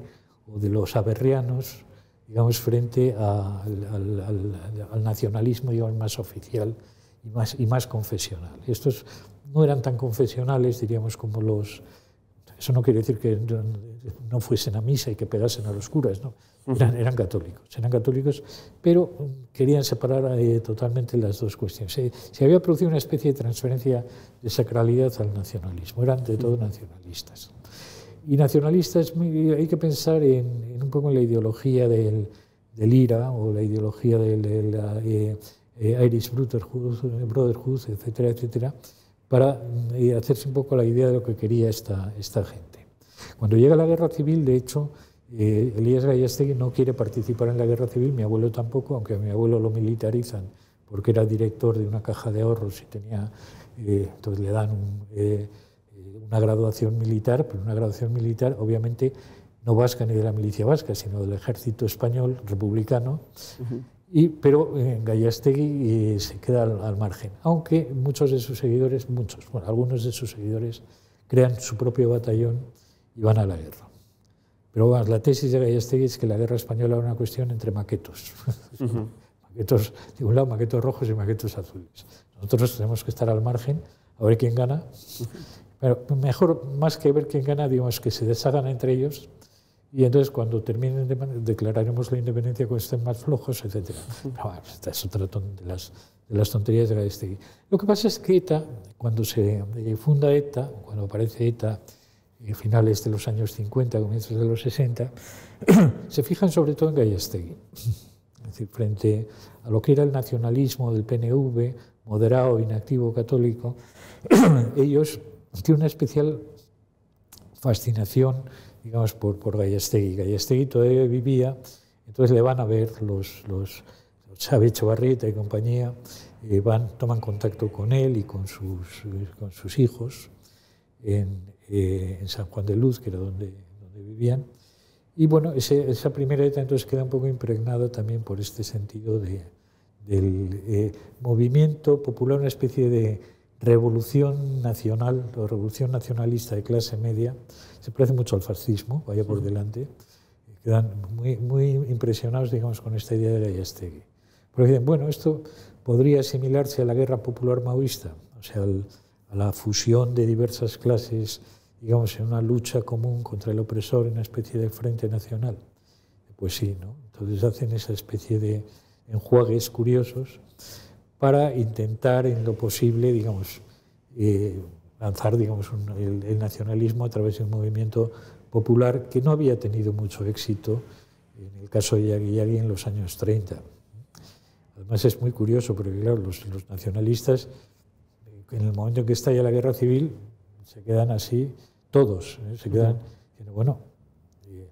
o de los aberrianos, digamos, frente a, al, al, al, nacionalismo más oficial y más, y más confesional. Estos no eran tan confesionales, diríamos, como los... Eso no quiere decir que no, fuesen a misa y que pegasen a los curas, ¿no? eran, católicos, eran católicos, pero querían separar eh, totalmente las dos cuestiones. Se, había producido una especie de transferencia de sacralidad al nacionalismo, eran de todo nacionalistas. Y nacionalistas, hay que pensar en, un poco en la ideología del, IRA o la ideología del, eh, eh, Iris eh, Irish Brotherhood, Brotherhood, etcétera, etcétera, para hacerse un poco la idea de lo que quería esta, esta gente. Cuando llega la guerra civil, de hecho, eh, Elías Gallastegui no quiere participar en la guerra civil, mi abuelo tampoco, aunque a mi abuelo lo militarizan porque era director de una caja de ahorros y tenía, eh, entonces le dan eh, una graduación militar, pero una graduación militar obviamente no vasca ni de la milicia vasca, sino del ejército español republicano, y, pero Gallastegui se queda al, al, margen, aunque muchos de sus seguidores, muchos, bueno, algunos de sus seguidores crean su propio batallón y van a la guerra. Pero bueno, la tesis de Gallastegui es que la guerra española era una cuestión entre maquetos. [LAUGHS] maquetos de un lado, maquetos rojos y maquetos azules. Nosotros tenemos que estar al margen, a ver quién gana. Pero mejor, más que ver quién gana, digamos que se deshagan entre ellos y entonces cuando terminen declararemos la independencia cuando estén más flojos, etc. es otra de las, tonterías de Gallastegui. Lo que pasa es que ETA, cuando se eh, funda ETA, cuando aparece ETA, finales de los años 50, comienzos de los 60, [CLEARS THROAT] se fijan sobre todo en Gallastegui. Es decir, frente a lo que era el nacionalismo del PNV, moderado, inactivo, católico, [CLEARS THROAT] ellos tienen una especial fascinación, digamos, por, por Gallastegui. Gallastegui todavía vivía, entonces le van a ver los, los Xavi y compañía, eh, van, toman contacto con él y con sus, eh, con sus hijos en, eh, en San Juan de Luz, que era donde, donde vivían. Y bueno, esa primera etapa entonces queda un poco impregnada también por este sentido de, del eh, movimiento popular, una especie de revolución nacional o revolución nacionalista de clase media. Se parece mucho al fascismo, vaya por delante. Quedan muy, muy impresionados, digamos, con esta idea de Yastegui. Porque dicen, bueno, esto podría asimilarse a la guerra popular maoísta, o sea, a la fusión de diversas clases digamos, en una lucha común contra el opresor, en una especie de frente nacional. Pues sí, ¿no? Entonces hacen esa especie de enjuagues curiosos para intentar, en lo posible, digamos, eh, lanzar el, nacionalismo a través de un movimiento popular que no había tenido mucho éxito en el caso de Yagui en los años 30. Además es muy curioso porque claro, los, los nacionalistas en el momento en que estalla la guerra civil se quedan así todos ¿eh? se quedan, bueno, eh,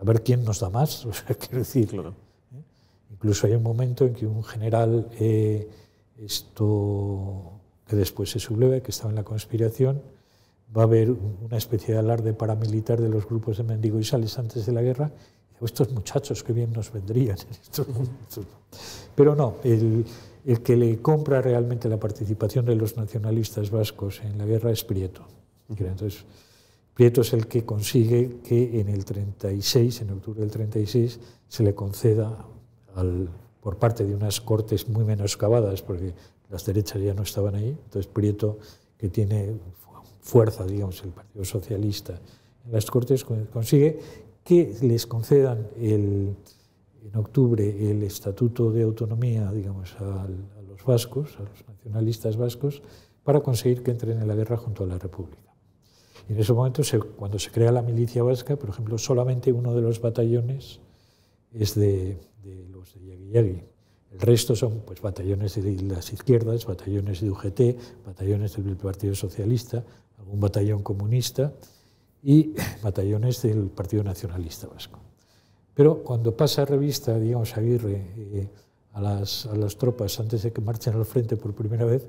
a ver quién nos da más, [LAUGHS] o sea, quiero decirlo ¿eh? incluso hay un momento en que un general, esto que después se subleve, que estaba en la conspiración, va a haber una especie de alarde paramilitar de los grupos de mendigos y sales antes de la guerra, estos muchachos que bien nos vendrían en estos momentos. Pero no, el, el que le compra realmente la participación de los nacionalistas vascos en la guerra es Prieto. Entonces, Prieto es el que consigue que en el 36, en octubre del 36, se le conceda por parte de unas cortes muy menos cavadas, porque las derechas ya no estaban ahí. Entonces, Prieto, que tiene fuerza, digamos, el Partido Socialista en las cortes, consigue que les concedan en octubre el Estatuto de Autonomía, digamos, a los vascos, a los nacionalistas vascos, para conseguir que entren en la guerra junto a la República. Y en ese momento, cuando se crea la milicia vasca, por ejemplo, solamente uno de los batallones es de, los de Yagui El resto son pues, batallones de las izquierdas, batallones de UGT, batallones del Partido Socialista, algún batallón comunista y [LAUGHS] batallones del Partido Nacionalista Vasco. Pero cuando pasa revista, digamos, Aguirre eh, a, las, a, las, tropas antes de que marchen al frente por primera vez,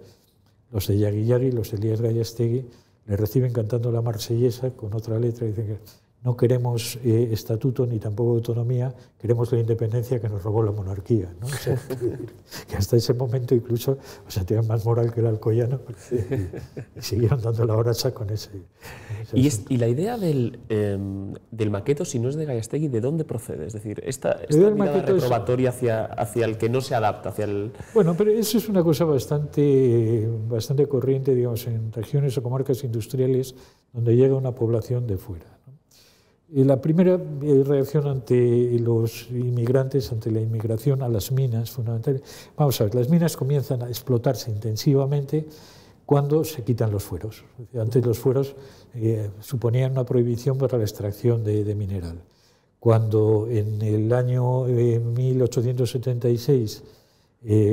los de Yagui Yagui, los de Elías Gallastegui, le reciben cantando la marsellesa con otra letra y dicen que no queremos eh, estatuto ni tampoco autonomía, queremos la independencia que nos robó la monarquía. [LAUGHS] que hasta ese momento incluso o sea, tenían más moral que el alcoyano y, siguieron dando la horacha con ese. ¿Y, ¿Y, la idea em, del, maqueto, si no es de Gallastegui, de dónde procede? Es decir, esta, mirada reprobatoria hacia, hacia el que no se adapta, hacia el... Bueno, pero eso es una cosa bastante, bastante corriente, digamos, en regiones o comarcas industriales donde llega una población de fuera. Eh, la primera eh, reacción ante los inmigrantes, ante la inmigración a las minas, fundamentales, Vamos a ver, las minas comienzan a explotarse intensivamente cuando se quitan los fueros. Antes los fueros eh, suponían una prohibición para la extracción de, mineral. Cuando en el año 1876,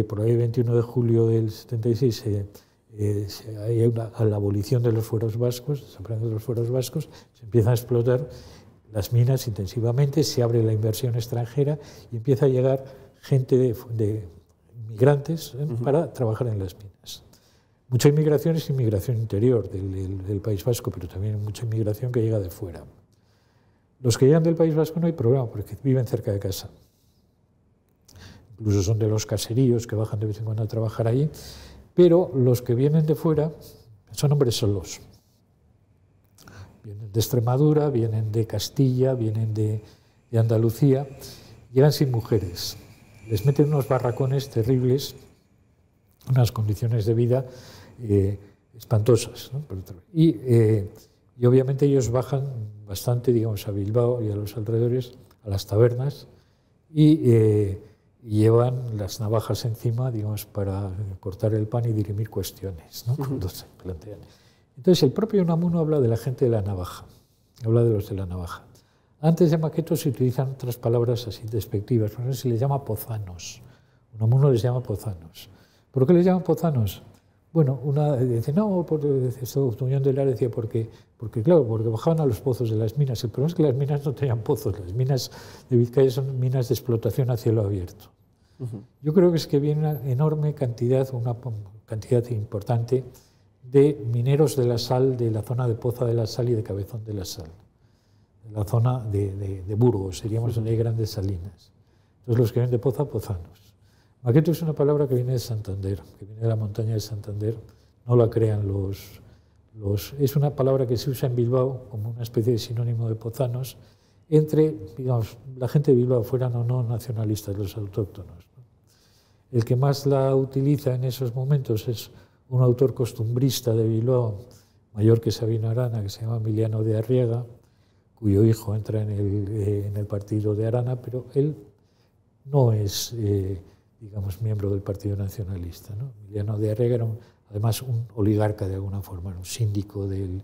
por ahí 21 de julio del 76, hay una, a la abolición de los fueros vascos, de los fueros vascos, se empiezan a explotar las minas intensivamente, se abre la inversión extranjera y empieza a llegar gente de, migrantes ¿eh? para trabajar en las minas. Mucha inmigración es inmigración interior del, del, País Vasco, pero también mucha inmigración que llega de fuera. Los que llegan del País Vasco no hay problema porque viven cerca de casa. Incluso son de los caseríos que bajan de vez en cuando a trabajar allí. Pero los que vienen de fuera son hombres solos. Vienen de Extremadura, vienen de Castilla, vienen de, de Andalucía. Llegan sin mujeres. Les meten unos barracones terribles, unas condiciones de vida eh, espantosas. Y, eh, y obviamente ellos bajan bastante, digamos, a Bilbao y a los alrededores, a las tabernas, y, eh, llevan las navajas encima, digamos, para cortar el pan y dirimir cuestiones, ¿no? Cuando se plantean. Entonces el propio Unamuno habla de la gente de la navaja, habla de los de la navaja. Antes de maquetos se utilizan otras palabras así despectivas, por ejemplo se les llama pozanos, Unamuno les llama pozanos. ¿Por qué les llaman pozanos? Bueno, una dice, no, de porque, porque claro, porque bajaban a los pozos de las minas. El problema es que las minas no tenían pozos, las minas de Vizcaya son minas de explotación a cielo abierto. Yo creo que es que viene una enorme cantidad, una cantidad importante de mineros de la sal de la zona de Poza de la Sal y de Cabezón de la Sal, de la zona de, Burgos, seríamos donde hay grandes salinas. Entonces los que vienen de Poza, pozanos. Maqueto es una palabra que viene de Santander, que viene de la montaña de Santander, no la crean los... los es una palabra que se usa en Bilbao como una especie de sinónimo de pozanos, entre, digamos, la gente de Bilbao fueran o no nacionalistas, los autóctonos. El que más la utiliza en esos momentos es un autor costumbrista de Bilbao, mayor que Sabino Arana, que se llama Emiliano de Arriega, cuyo hijo entra eh, en el, partido de Arana, pero él no es, eh, digamos, miembro del Partido Nacionalista. Emiliano de Arriega era, además, un oligarca de alguna forma, un síndico del,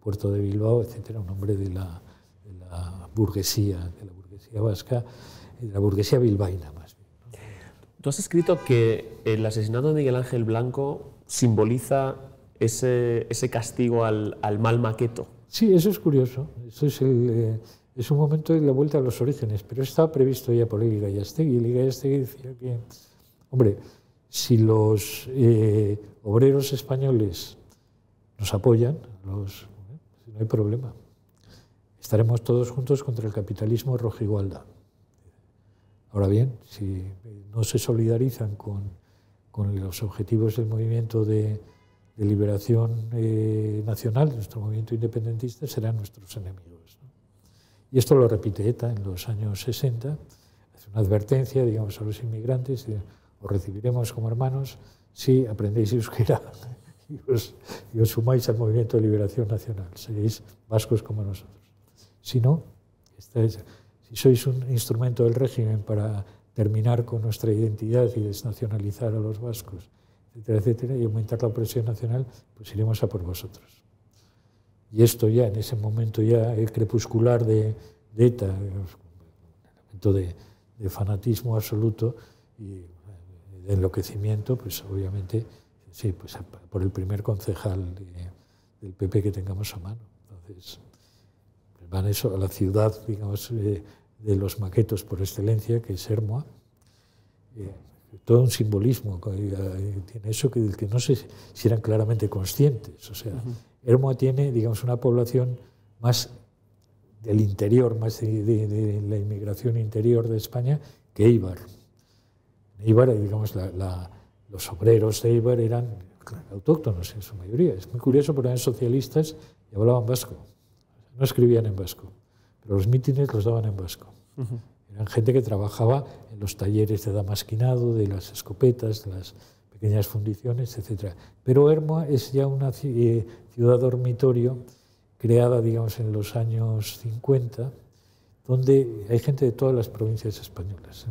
puerto de Bilbao, etcétera, un hombre de la, burguesía, de la burguesía vasca, de la burguesía bilbaína más bien. Tú has escrito que el asesinato de Miguel Ángel Blanco simboliza ese, castigo al, mal maqueto. Sí, eso es curioso. Eso eh, es, un momento de la vuelta a los orígenes, pero estaba previsto ya por el Ligayastegui. El decía que, hombre, si los eh, obreros españoles nos apoyan, los, eh, no hay problema. Estaremos todos juntos contra el capitalismo rojigualda. Ahora bien, si no se solidarizan con con los objetivos del movimiento de, liberación eh, nacional, nuestro movimiento independentista, serán nuestros enemigos. Y esto lo repite ETA en los años 60, hace una advertencia, digamos, a los inmigrantes, eh, os recibiremos como hermanos si aprendéis [LAUGHS] y os, y os sumáis al movimiento de liberación nacional, seréis vascos como nosotros. Si no, este si sois un instrumento del régimen para terminar con nuestra identidad y desnacionalizar a los vascos, etcétera, etcétera, y aumentar la opresión nacional, pues iremos a por vosotros. Y esto ya, en ese momento ya el crepuscular de, ETA, eh, de, fanatismo absoluto y eh, de enloquecimiento, pues obviamente, sí, pues por el primer concejal del PP que tengamos a mano. Entonces, pues van eso a la ciudad, digamos, eh, de los maquetos por excelencia, que es Hermoa. Eh, todo un simbolismo eh, tiene eso que, que no sé si eran claramente conscientes. O sea, Hermoa tiene, digamos, una población más del interior, más de, la inmigración interior de España, que Eibar. Eibar, eh, digamos, los obreros de Eibar eran autóctonos en su mayoría. Es muy curioso porque eran socialistas y hablaban vasco, no escribían en vasco pero los mítines los daban en vasco. Eran gente que trabajaba en los talleres de damasquinado, de las escopetas, de las pequeñas fundiciones, etc. Pero Hermoa es ya una eh, ciudad dormitorio creada, digamos, en los años 50, donde hay gente de todas las provincias españolas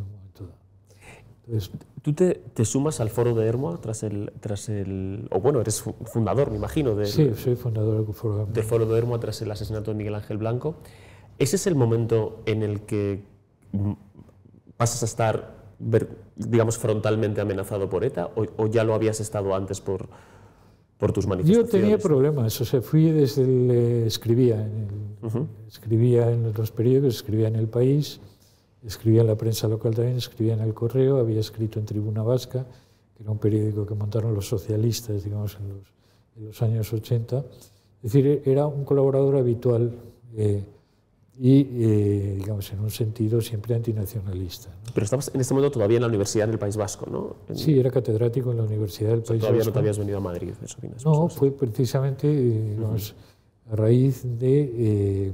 Entonces, ¿Tú te, sumas al foro de Hermoa tras el, tras el... o bueno, eres fundador, me imagino, sí, soy fundador del foro, de del foro de Hermoa tras el asesinato de Miguel Ángel Blanco ese es el momento en el que pasas a estar, digamos, frontalmente amenazado por ETA o, ya lo habías estado antes por, por tus manifestaciones? Yo tenía problemas, o sea, fui desde eh, escribía, en escribía en los periódicos, escribía en El País, escribía en la prensa local también, escribía en El Correo, había escrito en Tribuna Vasca, que era un periódico que montaron los socialistas, digamos, en los, años 80. Es decir, era un colaborador habitual eh, y, eh, digamos, en un sentido siempre antinacionalista. Pero estamos en este momento todavía en la Universidad del País Vasco, ¿no? Sí, era catedrático en la Universidad del País Vasco. Todavía no te habías venido a Madrid, eso opinas, No, fue precisamente, eh, a raíz de... Eh,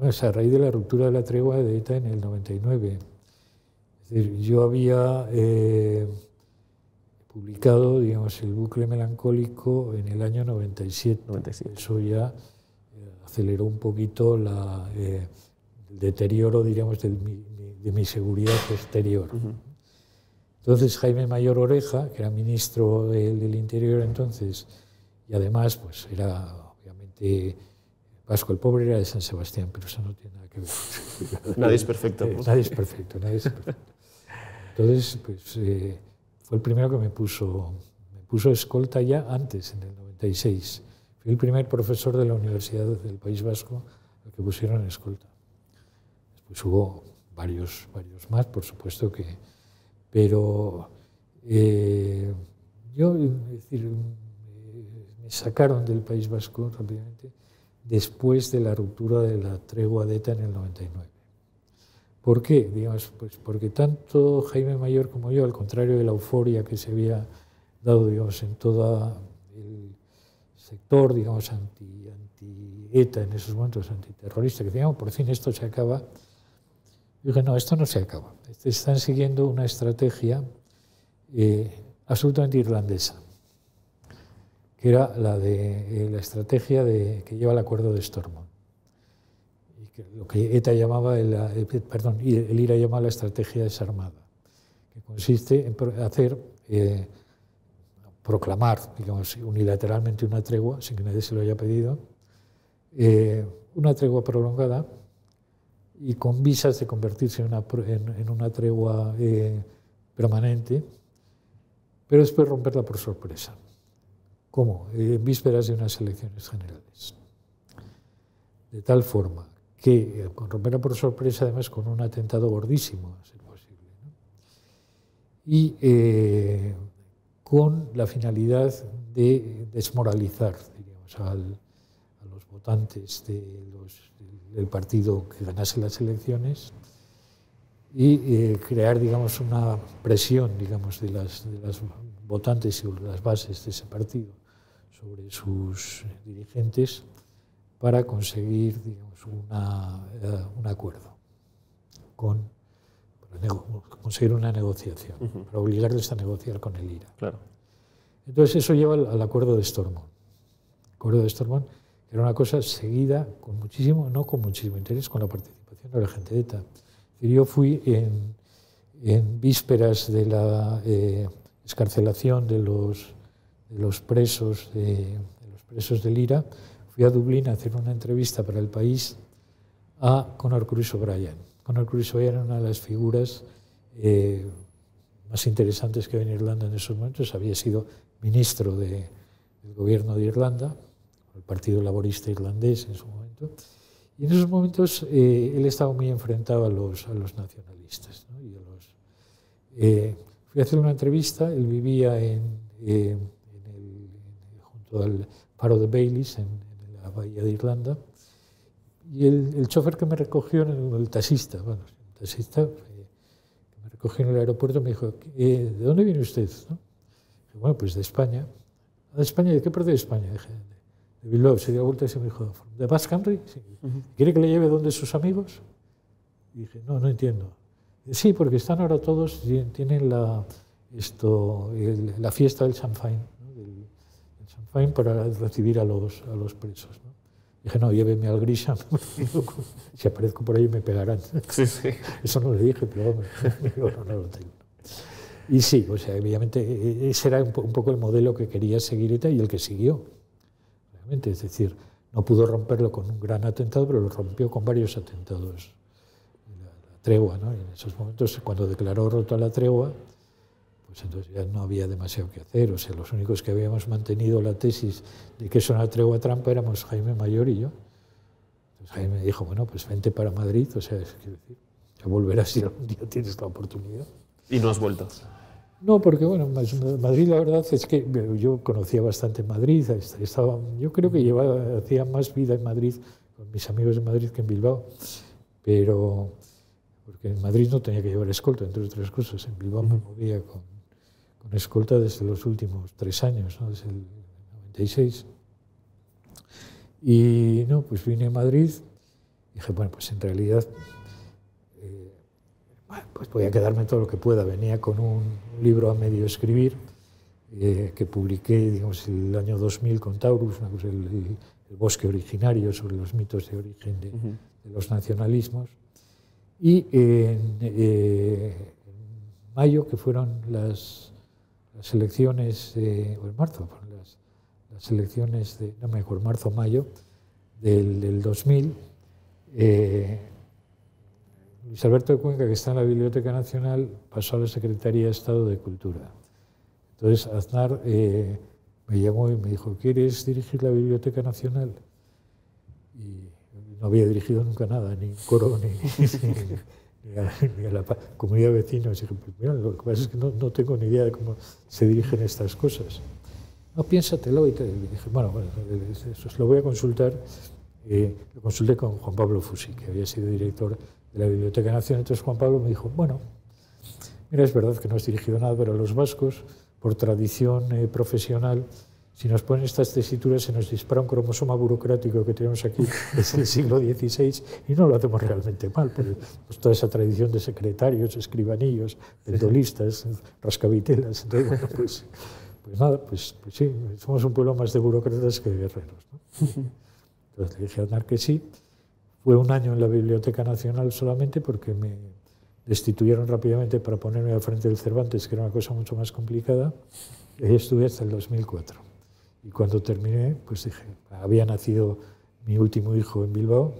a raíz de la ruptura de la tregua de ETA en el 99. yo había publicado, digamos, el bucle melancólico en el año 97. 97. Eso ya aceleró un poquito la, eh, el deterioro, diríamos, de mi, seguridad exterior. Entonces Jaime Mayor Oreja, que era ministro del, Interior entonces, y además pues era obviamente Vasco el Pobre era de San Sebastián, pero eso no tiene nada que ver. [LAUGHS] nadie es perfecto. Eh, nadie es perfecto, nadie es perfecto. Entonces, pues eh, fue el primero que me puso, me puso escolta ya antes, en el 96. Fui el primer profesor de la universidad del País Vasco al que pusieron escolta. Después hubo varios, varios más, por supuesto que... Pero eh, yo, decir, eh, me sacaron del País Vasco rápidamente después de la ruptura de la tregua de ETA en el 99. ¿Por qué? Digamos, pues porque tanto Jaime Mayor como yo, al contrario de la euforia que se había dado digamos, en toda el sector, digamos, anti, ETA en esos momentos, antiterrorista, que decíamos por fin esto se acaba. Yo dije, no, esto no se acaba. Este, están siguiendo una estrategia eh, absolutamente irlandesa, que era la de eh, la estrategia de, que lleva el acuerdo de Stormont. lo que ETA llamaba, el, perdón, el IRA llamaba la estrategia desarmada, que consiste en hacer... Eh, proclamar, digamos, unilateralmente una tregua, sin que nadie se lo haya pedido, eh, una tregua prolongada y con visas de convertirse en una, tregua eh, permanente, pero después romperla por sorpresa. ¿Cómo? En vísperas de unas elecciones generales. De tal forma que eh, romperla por sorpresa, además, con un atentado gordísimo, a ser posible. Y con la finalidad de desmoralizar a los votantes del partido que ganase las elecciones y eh, crear digamos, una presión digamos, de, las, votantes y las bases de ese partido sobre sus dirigentes para conseguir eh, un acuerdo con conseguir una negociación, para obligarles a negociar con el IRA. Claro. Entonces eso lleva al, acuerdo de Stormont. El acuerdo de Stormont era una cosa seguida con muchísimo, no con muchísimo interés, con la participación de la gente de ETA. Yo fui en, vísperas de la eh, escarcelación de los, de los presos de, de los presos del IRA, fui a Dublín a hacer una entrevista para el país a Conor Cruz O'Brien Conor Crusoe era una de las figuras eh, más interesantes que había en Irlanda en esos momentos. Había sido ministro del gobierno de Irlanda, del Partido Laborista Irlandés en su momento. Y en esos momentos eh, él estaba muy enfrentado a los, nacionalistas. Eh, fui a hacer una entrevista, él vivía junto al faro de Baileys, en la bahía de Irlanda. Y el, chofer que me recogió, el, el taxista, bueno, el taxista eh, que me recogió en el aeropuerto me dijo, ¿de dónde viene usted? bueno, pues de España. ¿De España? ¿De qué parte de España? Dije, de Bilbao. Se dio vuelta y se me dijo, ¿de Basque Country? ¿Quiere que le lleve donde sus amigos? Y dije, no, no entiendo. Sí, porque están ahora todos, tienen la, esto, la fiesta del Champagne, ¿no? el, para recibir a los, a los presos. ¿no? Dije, no, lléveme al grisa, [LAUGHS] si aparezco por ahí me pegarán. Eso no le dije, pero [LAUGHS] no, lo tengo. Y sí, o sea, obviamente e-, ese era un, poco el modelo que quería seguir y el que siguió. es decir, no pudo romperlo con un gran atentado, pero lo rompió con varios atentados. La, tregua, ¿no? en esos momentos, cuando declaró rota la tregua, pues entonces ya no había demasiado que hacer. O sea, los únicos que habíamos mantenido la tesis de que eso era tregua trampa éramos Jaime Mayor y yo. Entonces Jaime me dijo, bueno, pues vente para Madrid, o sea, es decir, que volverás si algún día tienes la oportunidad. ¿Y no has vuelto? No, porque bueno, Madrid la verdad es que yo conocía bastante Madrid, estaba, yo creo que llevaba, hacía más vida en Madrid con mis amigos de Madrid que en Bilbao, pero porque en Madrid no tenía que llevar escolta, entre otras cosas, en Bilbao me movía con con escolta desde los últimos tres años, desde el 96. Y no, pues vine a Madrid, dije, bueno, pues en realidad eh, pues voy a quedarme todo lo que pueda. Venía con un libro a medio escribir eh, que publiqué, digamos, el año 2000 con Taurus, el, bosque originario sobre los mitos de origen de, los nacionalismos. Y eh, en mayo, que fueron las las elecciones, o en marzo, las, las, elecciones de, no mejor, marzo mayo del, 2000, eh, Luis Alberto de Cuenca, que está en la Biblioteca Nacional, pasó a la Secretaría de Estado de Cultura. Entonces Aznar eh, me llamó y me dijo, ¿quieres dirigir la Biblioteca Nacional? Y no había dirigido nunca nada, ni coro, ni... [LAUGHS] [LAUGHS] y a, la, comunidad vecina. Dije, mira, lo que pasa es que no, tengo ni idea de cómo se dirigen estas cosas. No, piénsatelo. Y te dije, bueno, eso lo voy a consultar. Eh, lo consulté con Juan Pablo Fusi, que había sido director de la Biblioteca Nacional. Entonces Juan Pablo me dijo, bueno, mira, es verdad que no has dirigido nada, pero los vascos, por tradición eh, profesional, si nos ponen estas tesituras, se nos dispara un cromosoma burocrático que tenemos aquí desde el siglo XVI y no lo hacemos realmente mal, porque pues, toda esa tradición de secretarios, escribanillos, dolistas rascavitelas, entonces, pues, pues, nada, pues, pues, sí, somos un pueblo más de burócratas que de guerreros. Entonces le dije a que sí. Fue un año en la Biblioteca Nacional solamente porque me destituyeron rápidamente para ponerme al frente del Cervantes, que era una cosa mucho más complicada, y estuve hasta el 2004. Y cuando terminé, pues dije, había nacido mi último hijo en Bilbao,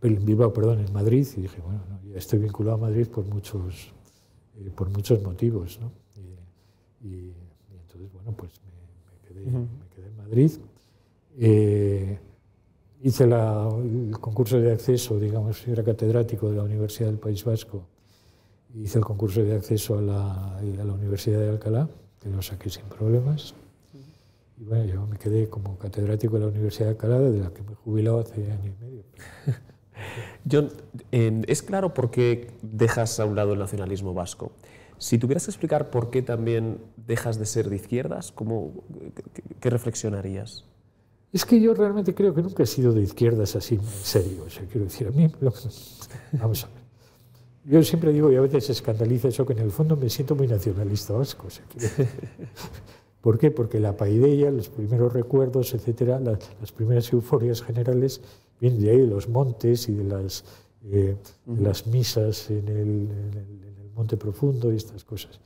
en Bilbao, perdón, en Madrid, y dije, bueno, no, ya estoy vinculado a Madrid por muchos, eh, por muchos motivos, Y, entonces, bueno, pues me, quedé, en Madrid. Eh, hice el concurso de acceso, digamos, era catedrático de la Universidad del País Vasco, hice el concurso de acceso a la Universidad de Alcalá, que aquí saqué sin problemas. Y bueno, yo me quedé como catedrático de la Universidad de Alcalá, de la que me he hace año y medio. [LAUGHS] John, es claro por qué dejas a un lado el nacionalismo vasco. Si tuvieras que explicar por qué también dejas de ser de izquierdas, ¿cómo, qué, reflexionarías? Es que yo realmente creo que nunca he sido de izquierdas así en serio. O quiero decir, a mí, [LAUGHS] vamos a yo siempre digo, y a veces escandaliza eso, que en el fondo me siento muy nacionalista vasco. O sea, [LAUGHS] ¿Por qué? Porque la paideia, los primeros recuerdos, etcétera, las, primeras euforias generales vienen de ahí, de los montes y de las, eh, las misas en el, monte profundo y estas cosas.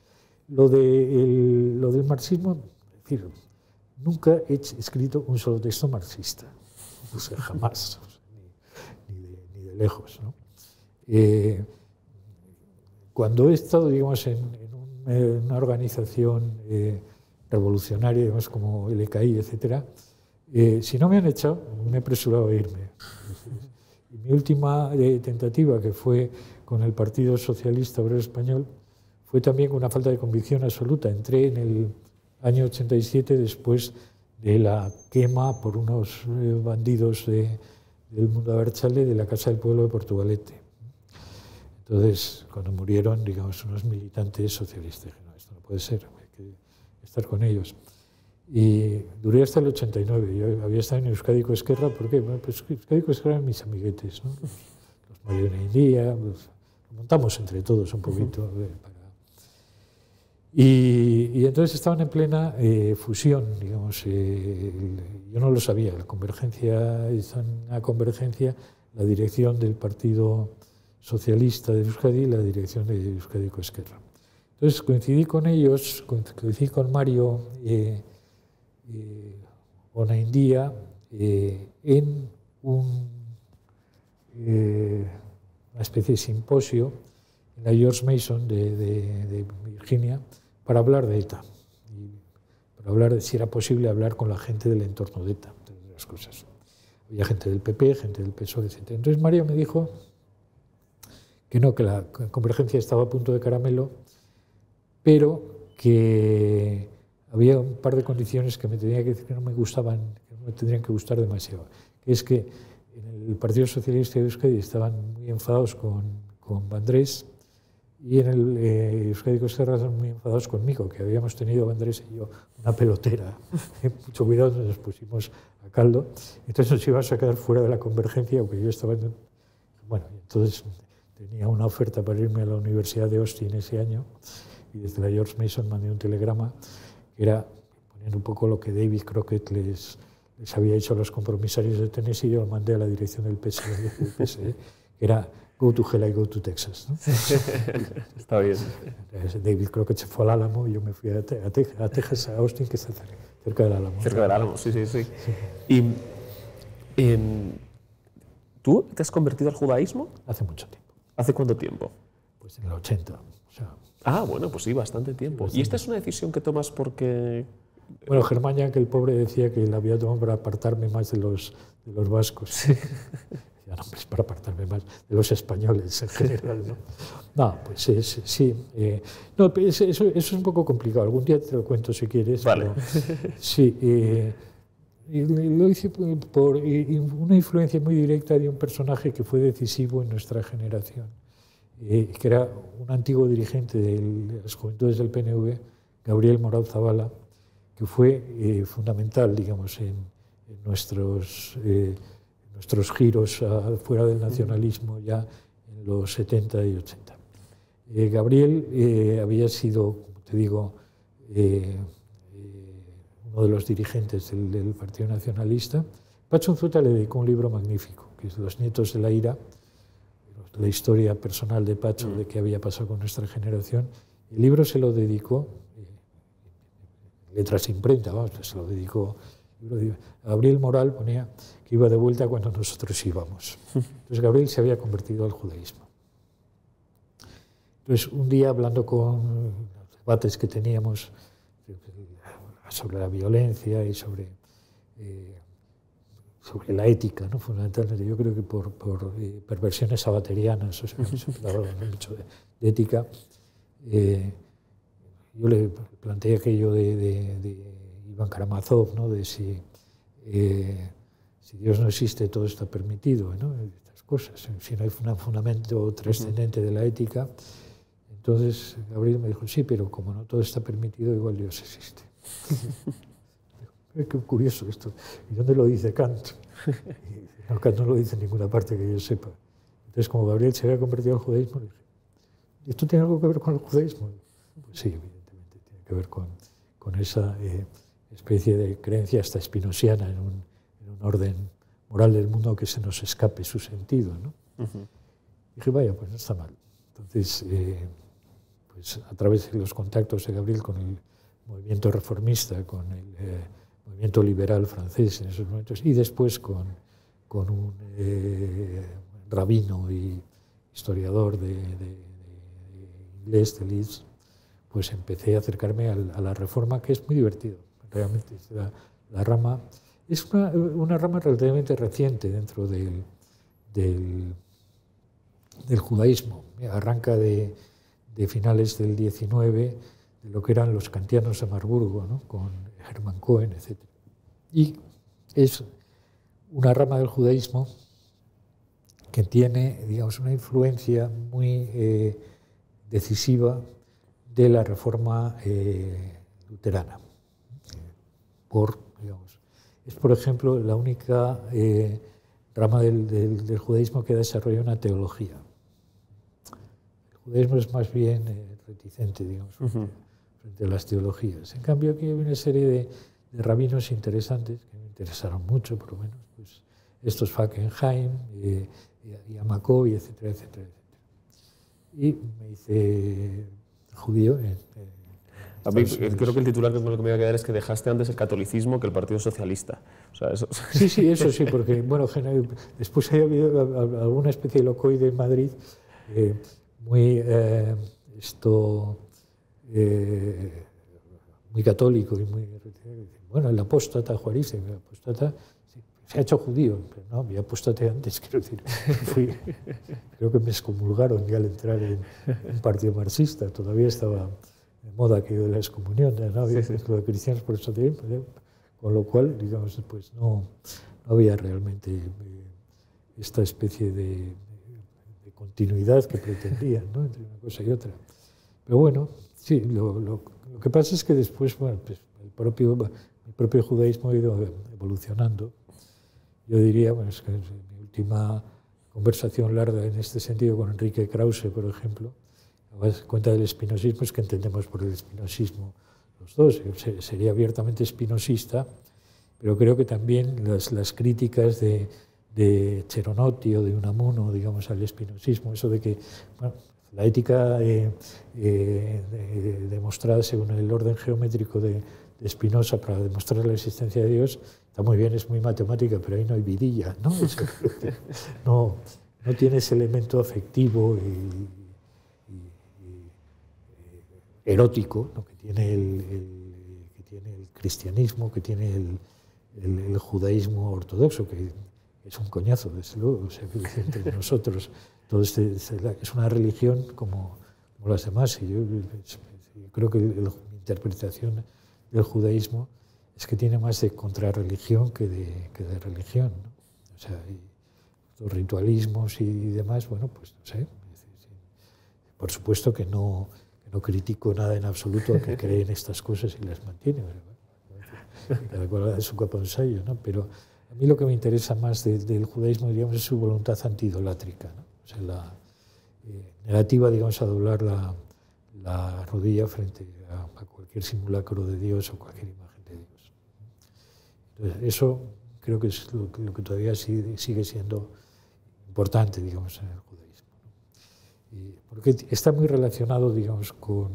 Lo, de lo del marxismo, es decir, nunca he escrito un solo texto marxista, jamás, [LAUGHS] ni, de, lejos. ¿no? Eh, cuando he estado, digamos, en, eh, una organización eh, revolucionaria, digamos, como el e etcétera, eh, si no me han echado, me he apresurado a irme. mi última eh, tentativa, que fue con el Partido Socialista Obrero Español, fue también con una falta de convicción absoluta. Entré en el año 87 después de la quema por unos bandidos del mundo de de la Casa del Pueblo de Portugalete. Entonces, cuando murieron, digamos, unos militantes socialistas, no, esto no puede ser, hay que estar con ellos. Y duré hasta el 89. Yo había estado en Euskadi Esquerra, ¿por qué? Bueno, pues Euskadi Esquerra eran mis amiguetes, ¿no? los, mayores en día, pues, montamos entre todos un poquito. Eh, y, entonces estaban en plena eh, fusión, digamos, eh, yo no lo sabía, la convergencia, convergencia, la dirección del partido socialista de Euskadi y la dirección de Euskadi Esquerra. Entonces coincidí con ellos, coincidí con Mario eh, eh, eh en un, eh, una especie de simposio en la George Mason de, Virginia para hablar de ETA, para hablar de si era posible hablar con la gente del entorno de ETA, de las cosas. Había gente del PP, gente del PSOE, etc. Entonces Mario me dijo que no, que la convergencia estaba a punto de caramelo, pero que había un par de condiciones que me tenía que decir que no me gustaban, que no me tendrían que gustar demasiado. es que en el Partido Socialista de Euskadi estaban muy enfadados con, con y en el eh, Euskadi Costerra estaban muy enfadados conmigo, que habíamos tenido andrés y yo una pelotera. [LAUGHS] Eh, mucho cuidado, nos pusimos a caldo. Entonces nos íbamos a quedar fuera de la convergencia, aunque yo estaba... Bueno, entonces Tenía una oferta para irme a la Universidad de Austin ese año y desde la George Mason mandé un telegrama que era poner un poco lo que David Crockett les, les había hecho a los compromisarios de Tennessee y yo lo mandé a la dirección del PSE, e, que era Go to Hell I Go to Texas. [LAUGHS] Está bien. David Crockett se fue al Álamo y yo me fui a, Texas, a Austin, que está cerca, del Álamo. Cerca del Álamo, sí, sí, sí. Y, em, ¿Tú te has convertido al judaísmo? Hace mucho tiempo. ¿Hace cuánto tiempo? Pues en el 80. ah, bueno, pues sí, bastante tiempo. ¿Y esta es una decisión que tomas porque...? Bueno, Germania, que el pobre decía que la había tomado para apartarme más de los, de los vascos. Sí. Ya [LAUGHS] no, pues para apartarme más de los españoles en general. No, [LAUGHS] no pues sí, sí. Eh, no, eso, eso, es un poco complicado. Algún día te lo cuento si quieres. Vale. sí. Eh, lo hice por una influencia muy directa de un personaje que fue decisivo en nuestra generación, eh, que era un antiguo dirigente de las juventudes del PNV, Gabriel Moral Zavala, que fue eh, fundamental, digamos, en, eh, nuestros, giros fuera del nacionalismo ya en los 70 y 80. Gabriel había sido, como te digo, uno de los dirigentes del, Partido Nacionalista, Pachunzuta le dedicó un libro magnífico, que es Los nietos de la ira, la historia personal de Pacho, de qué había pasado con nuestra generación. El libro se lo dedicó, eh, letras imprenta, vamos, se lo dedicó. Gabriel Moral ponía que iba de vuelta cuando nosotros íbamos. Entonces Gabriel se había convertido al judaísmo. Entonces un día hablando con los debates que teníamos sobre la violencia y sobre, eh, sobre la ética, ¿no? fundamentalmente. Yo creo que por, eh, perversiones sabaterianas, o sea, mucho de, ética, eh, yo le planteé aquello de, de, Iván Karamazov, ¿no? de si, si Dios no existe, todo está permitido, ¿no? estas cosas. Si no hay un fundamento trascendente de la ética, entonces Gabriel me dijo, sí, pero como no todo está permitido, igual Dios existe. [LAUGHS] Qué curioso esto. ¿Y dónde lo dice Kant? [LAUGHS] no, Kant no lo dice en ninguna parte que yo sepa. Entonces, como Gabriel se había convertido al judaísmo, dije, ¿y esto tiene algo que ver con el judaísmo? Pues sí, evidentemente, tiene que ver con, con esa eh, especie de creencia hasta espinosiana en un, en un, orden moral del mundo que se nos escape su sentido. ¿no? Dije, vaya, pues no está mal. Entonces, eh, pues a través de los contactos de Gabriel con el movimiento reformista, con el eh, movimiento liberal francés en esos momentos, y después con, un eh, rabino y historiador de, inglés, de Leeds, pues empecé a acercarme a, la reforma, que es muy divertido, realmente. la, rama, es una, rama relativamente reciente dentro del, judaísmo. Arranca de, finales del 19 de lo que eran los kantianos a Marburgo, con Hermann Cohen, etc. Y es una rama del judaísmo que tiene, digamos, una influencia muy eh, decisiva de la reforma eh, luterana. Por, digamos, es, por ejemplo, la única eh, rama del, judaísmo que desarrolla una teología. El judaísmo es más bien reticente, digamos frente las teologías. En cambio, aquí hay una serie de, rabinos interesantes que me interesaron mucho, por lo menos, pues estos Fackenheim, eh, y y etcétera, etcétera, etcétera. Y me hice judío. a mí, eh, creo que el titular que me voy a quedar es que dejaste antes el catolicismo que el Partido Socialista. [LAUGHS] Sí, sí, eso sí, porque bueno, después hay habido alguna especie de locoide en Madrid eh, muy esto eh, muy católico y muy... Bueno, el apóstata juarista, el apóstata se ha hecho judío. Pero no, mi apóstate antes, [LAUGHS] quiero decir. creo que me excomulgaron ya al entrar en un partido marxista. Todavía estaba de moda que de la excomunión, no había sí, de cristianos por eso tiempo. Con lo cual, digamos, pues no, no había realmente eh, esta especie de, continuidad que pretendían entre una cosa y otra. Pero bueno, Sí, lo, que pasa es que después pues, el, propio, mi propio judaísmo ha ido evolucionando. Yo diría, bueno, que mi última conversación larga en este sentido con Enrique Krause, por ejemplo, cuenta del espinosismo es que entendemos por el espinosismo los dos. sería abiertamente espinosista, pero creo que también las, las críticas de, de Cheronotti o de Unamuno, digamos, al espinosismo, eso de que bueno, la ética eh, eh, demostrada según el orden geométrico de, de Spinoza para demostrar la existencia de Dios está muy bien, es muy matemática, pero ahí no hay vidilla, ¿no? [LAUGHS] no, tiene ese elemento afectivo y, erótico que, tiene el, cristianismo, que tiene el, judaísmo ortodoxo, que es un coñazo, desde luego, [LAUGHS] entre nosotros entonces, es una religión como, las demás. Y yo, creo que la mi interpretación del judaísmo es que tiene más de contrarreligión que de, religión. ¿no? O sea, los ritualismos y demás, bueno, pues no sé. Por supuesto que no, no critico nada en absoluto a que [LAUGHS] creen estas cosas y las mantienen. Cada cual es su caponsayo, ¿no? Pero a mí lo que me interesa más del judaísmo, diríamos, es su voluntad antidolátrica, ¿no? la eh, negativa, digamos, a doblar la, rodilla frente a, cualquier simulacro de Dios o cualquier imagen de Dios. eso creo que es lo, que todavía sigue, siendo importante, digamos, en el judaísmo. porque está muy relacionado, digamos, con,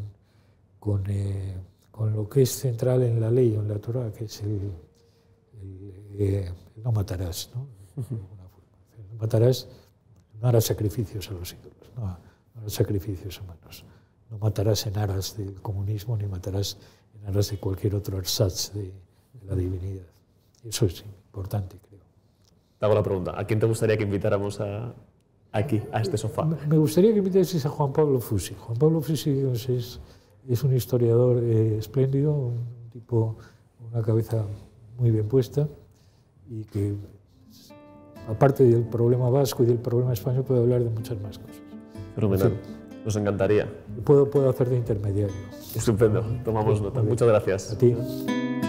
con, eh, con, lo que es central en la ley o en la Torah, que es el, eh, no matarás, ¿no? No matarás no harás sacrificios a los ídolos, no, sacrificios humanos. No matarás en aras del comunismo, ni matarás en aras de cualquier otro ersatz de, la divinidad. Eso es importante, creo. Te hago la pregunta, ¿a quién te gustaría que invitáramos a, aquí, a este sofá? Me gustaría que invitases a Juan Pablo Fusi. Juan Pablo Fusi es, es un historiador eh, espléndido, un tipo, una cabeza muy bien puesta y que aparte del problema vasco y del problema español, puedo hablar de muchas más cosas. Pero Nos encantaría. Puedo, puedo hacer de intermediario. Estupendo. Tomamos eh, nota. Eh, muchas gracias. A ti.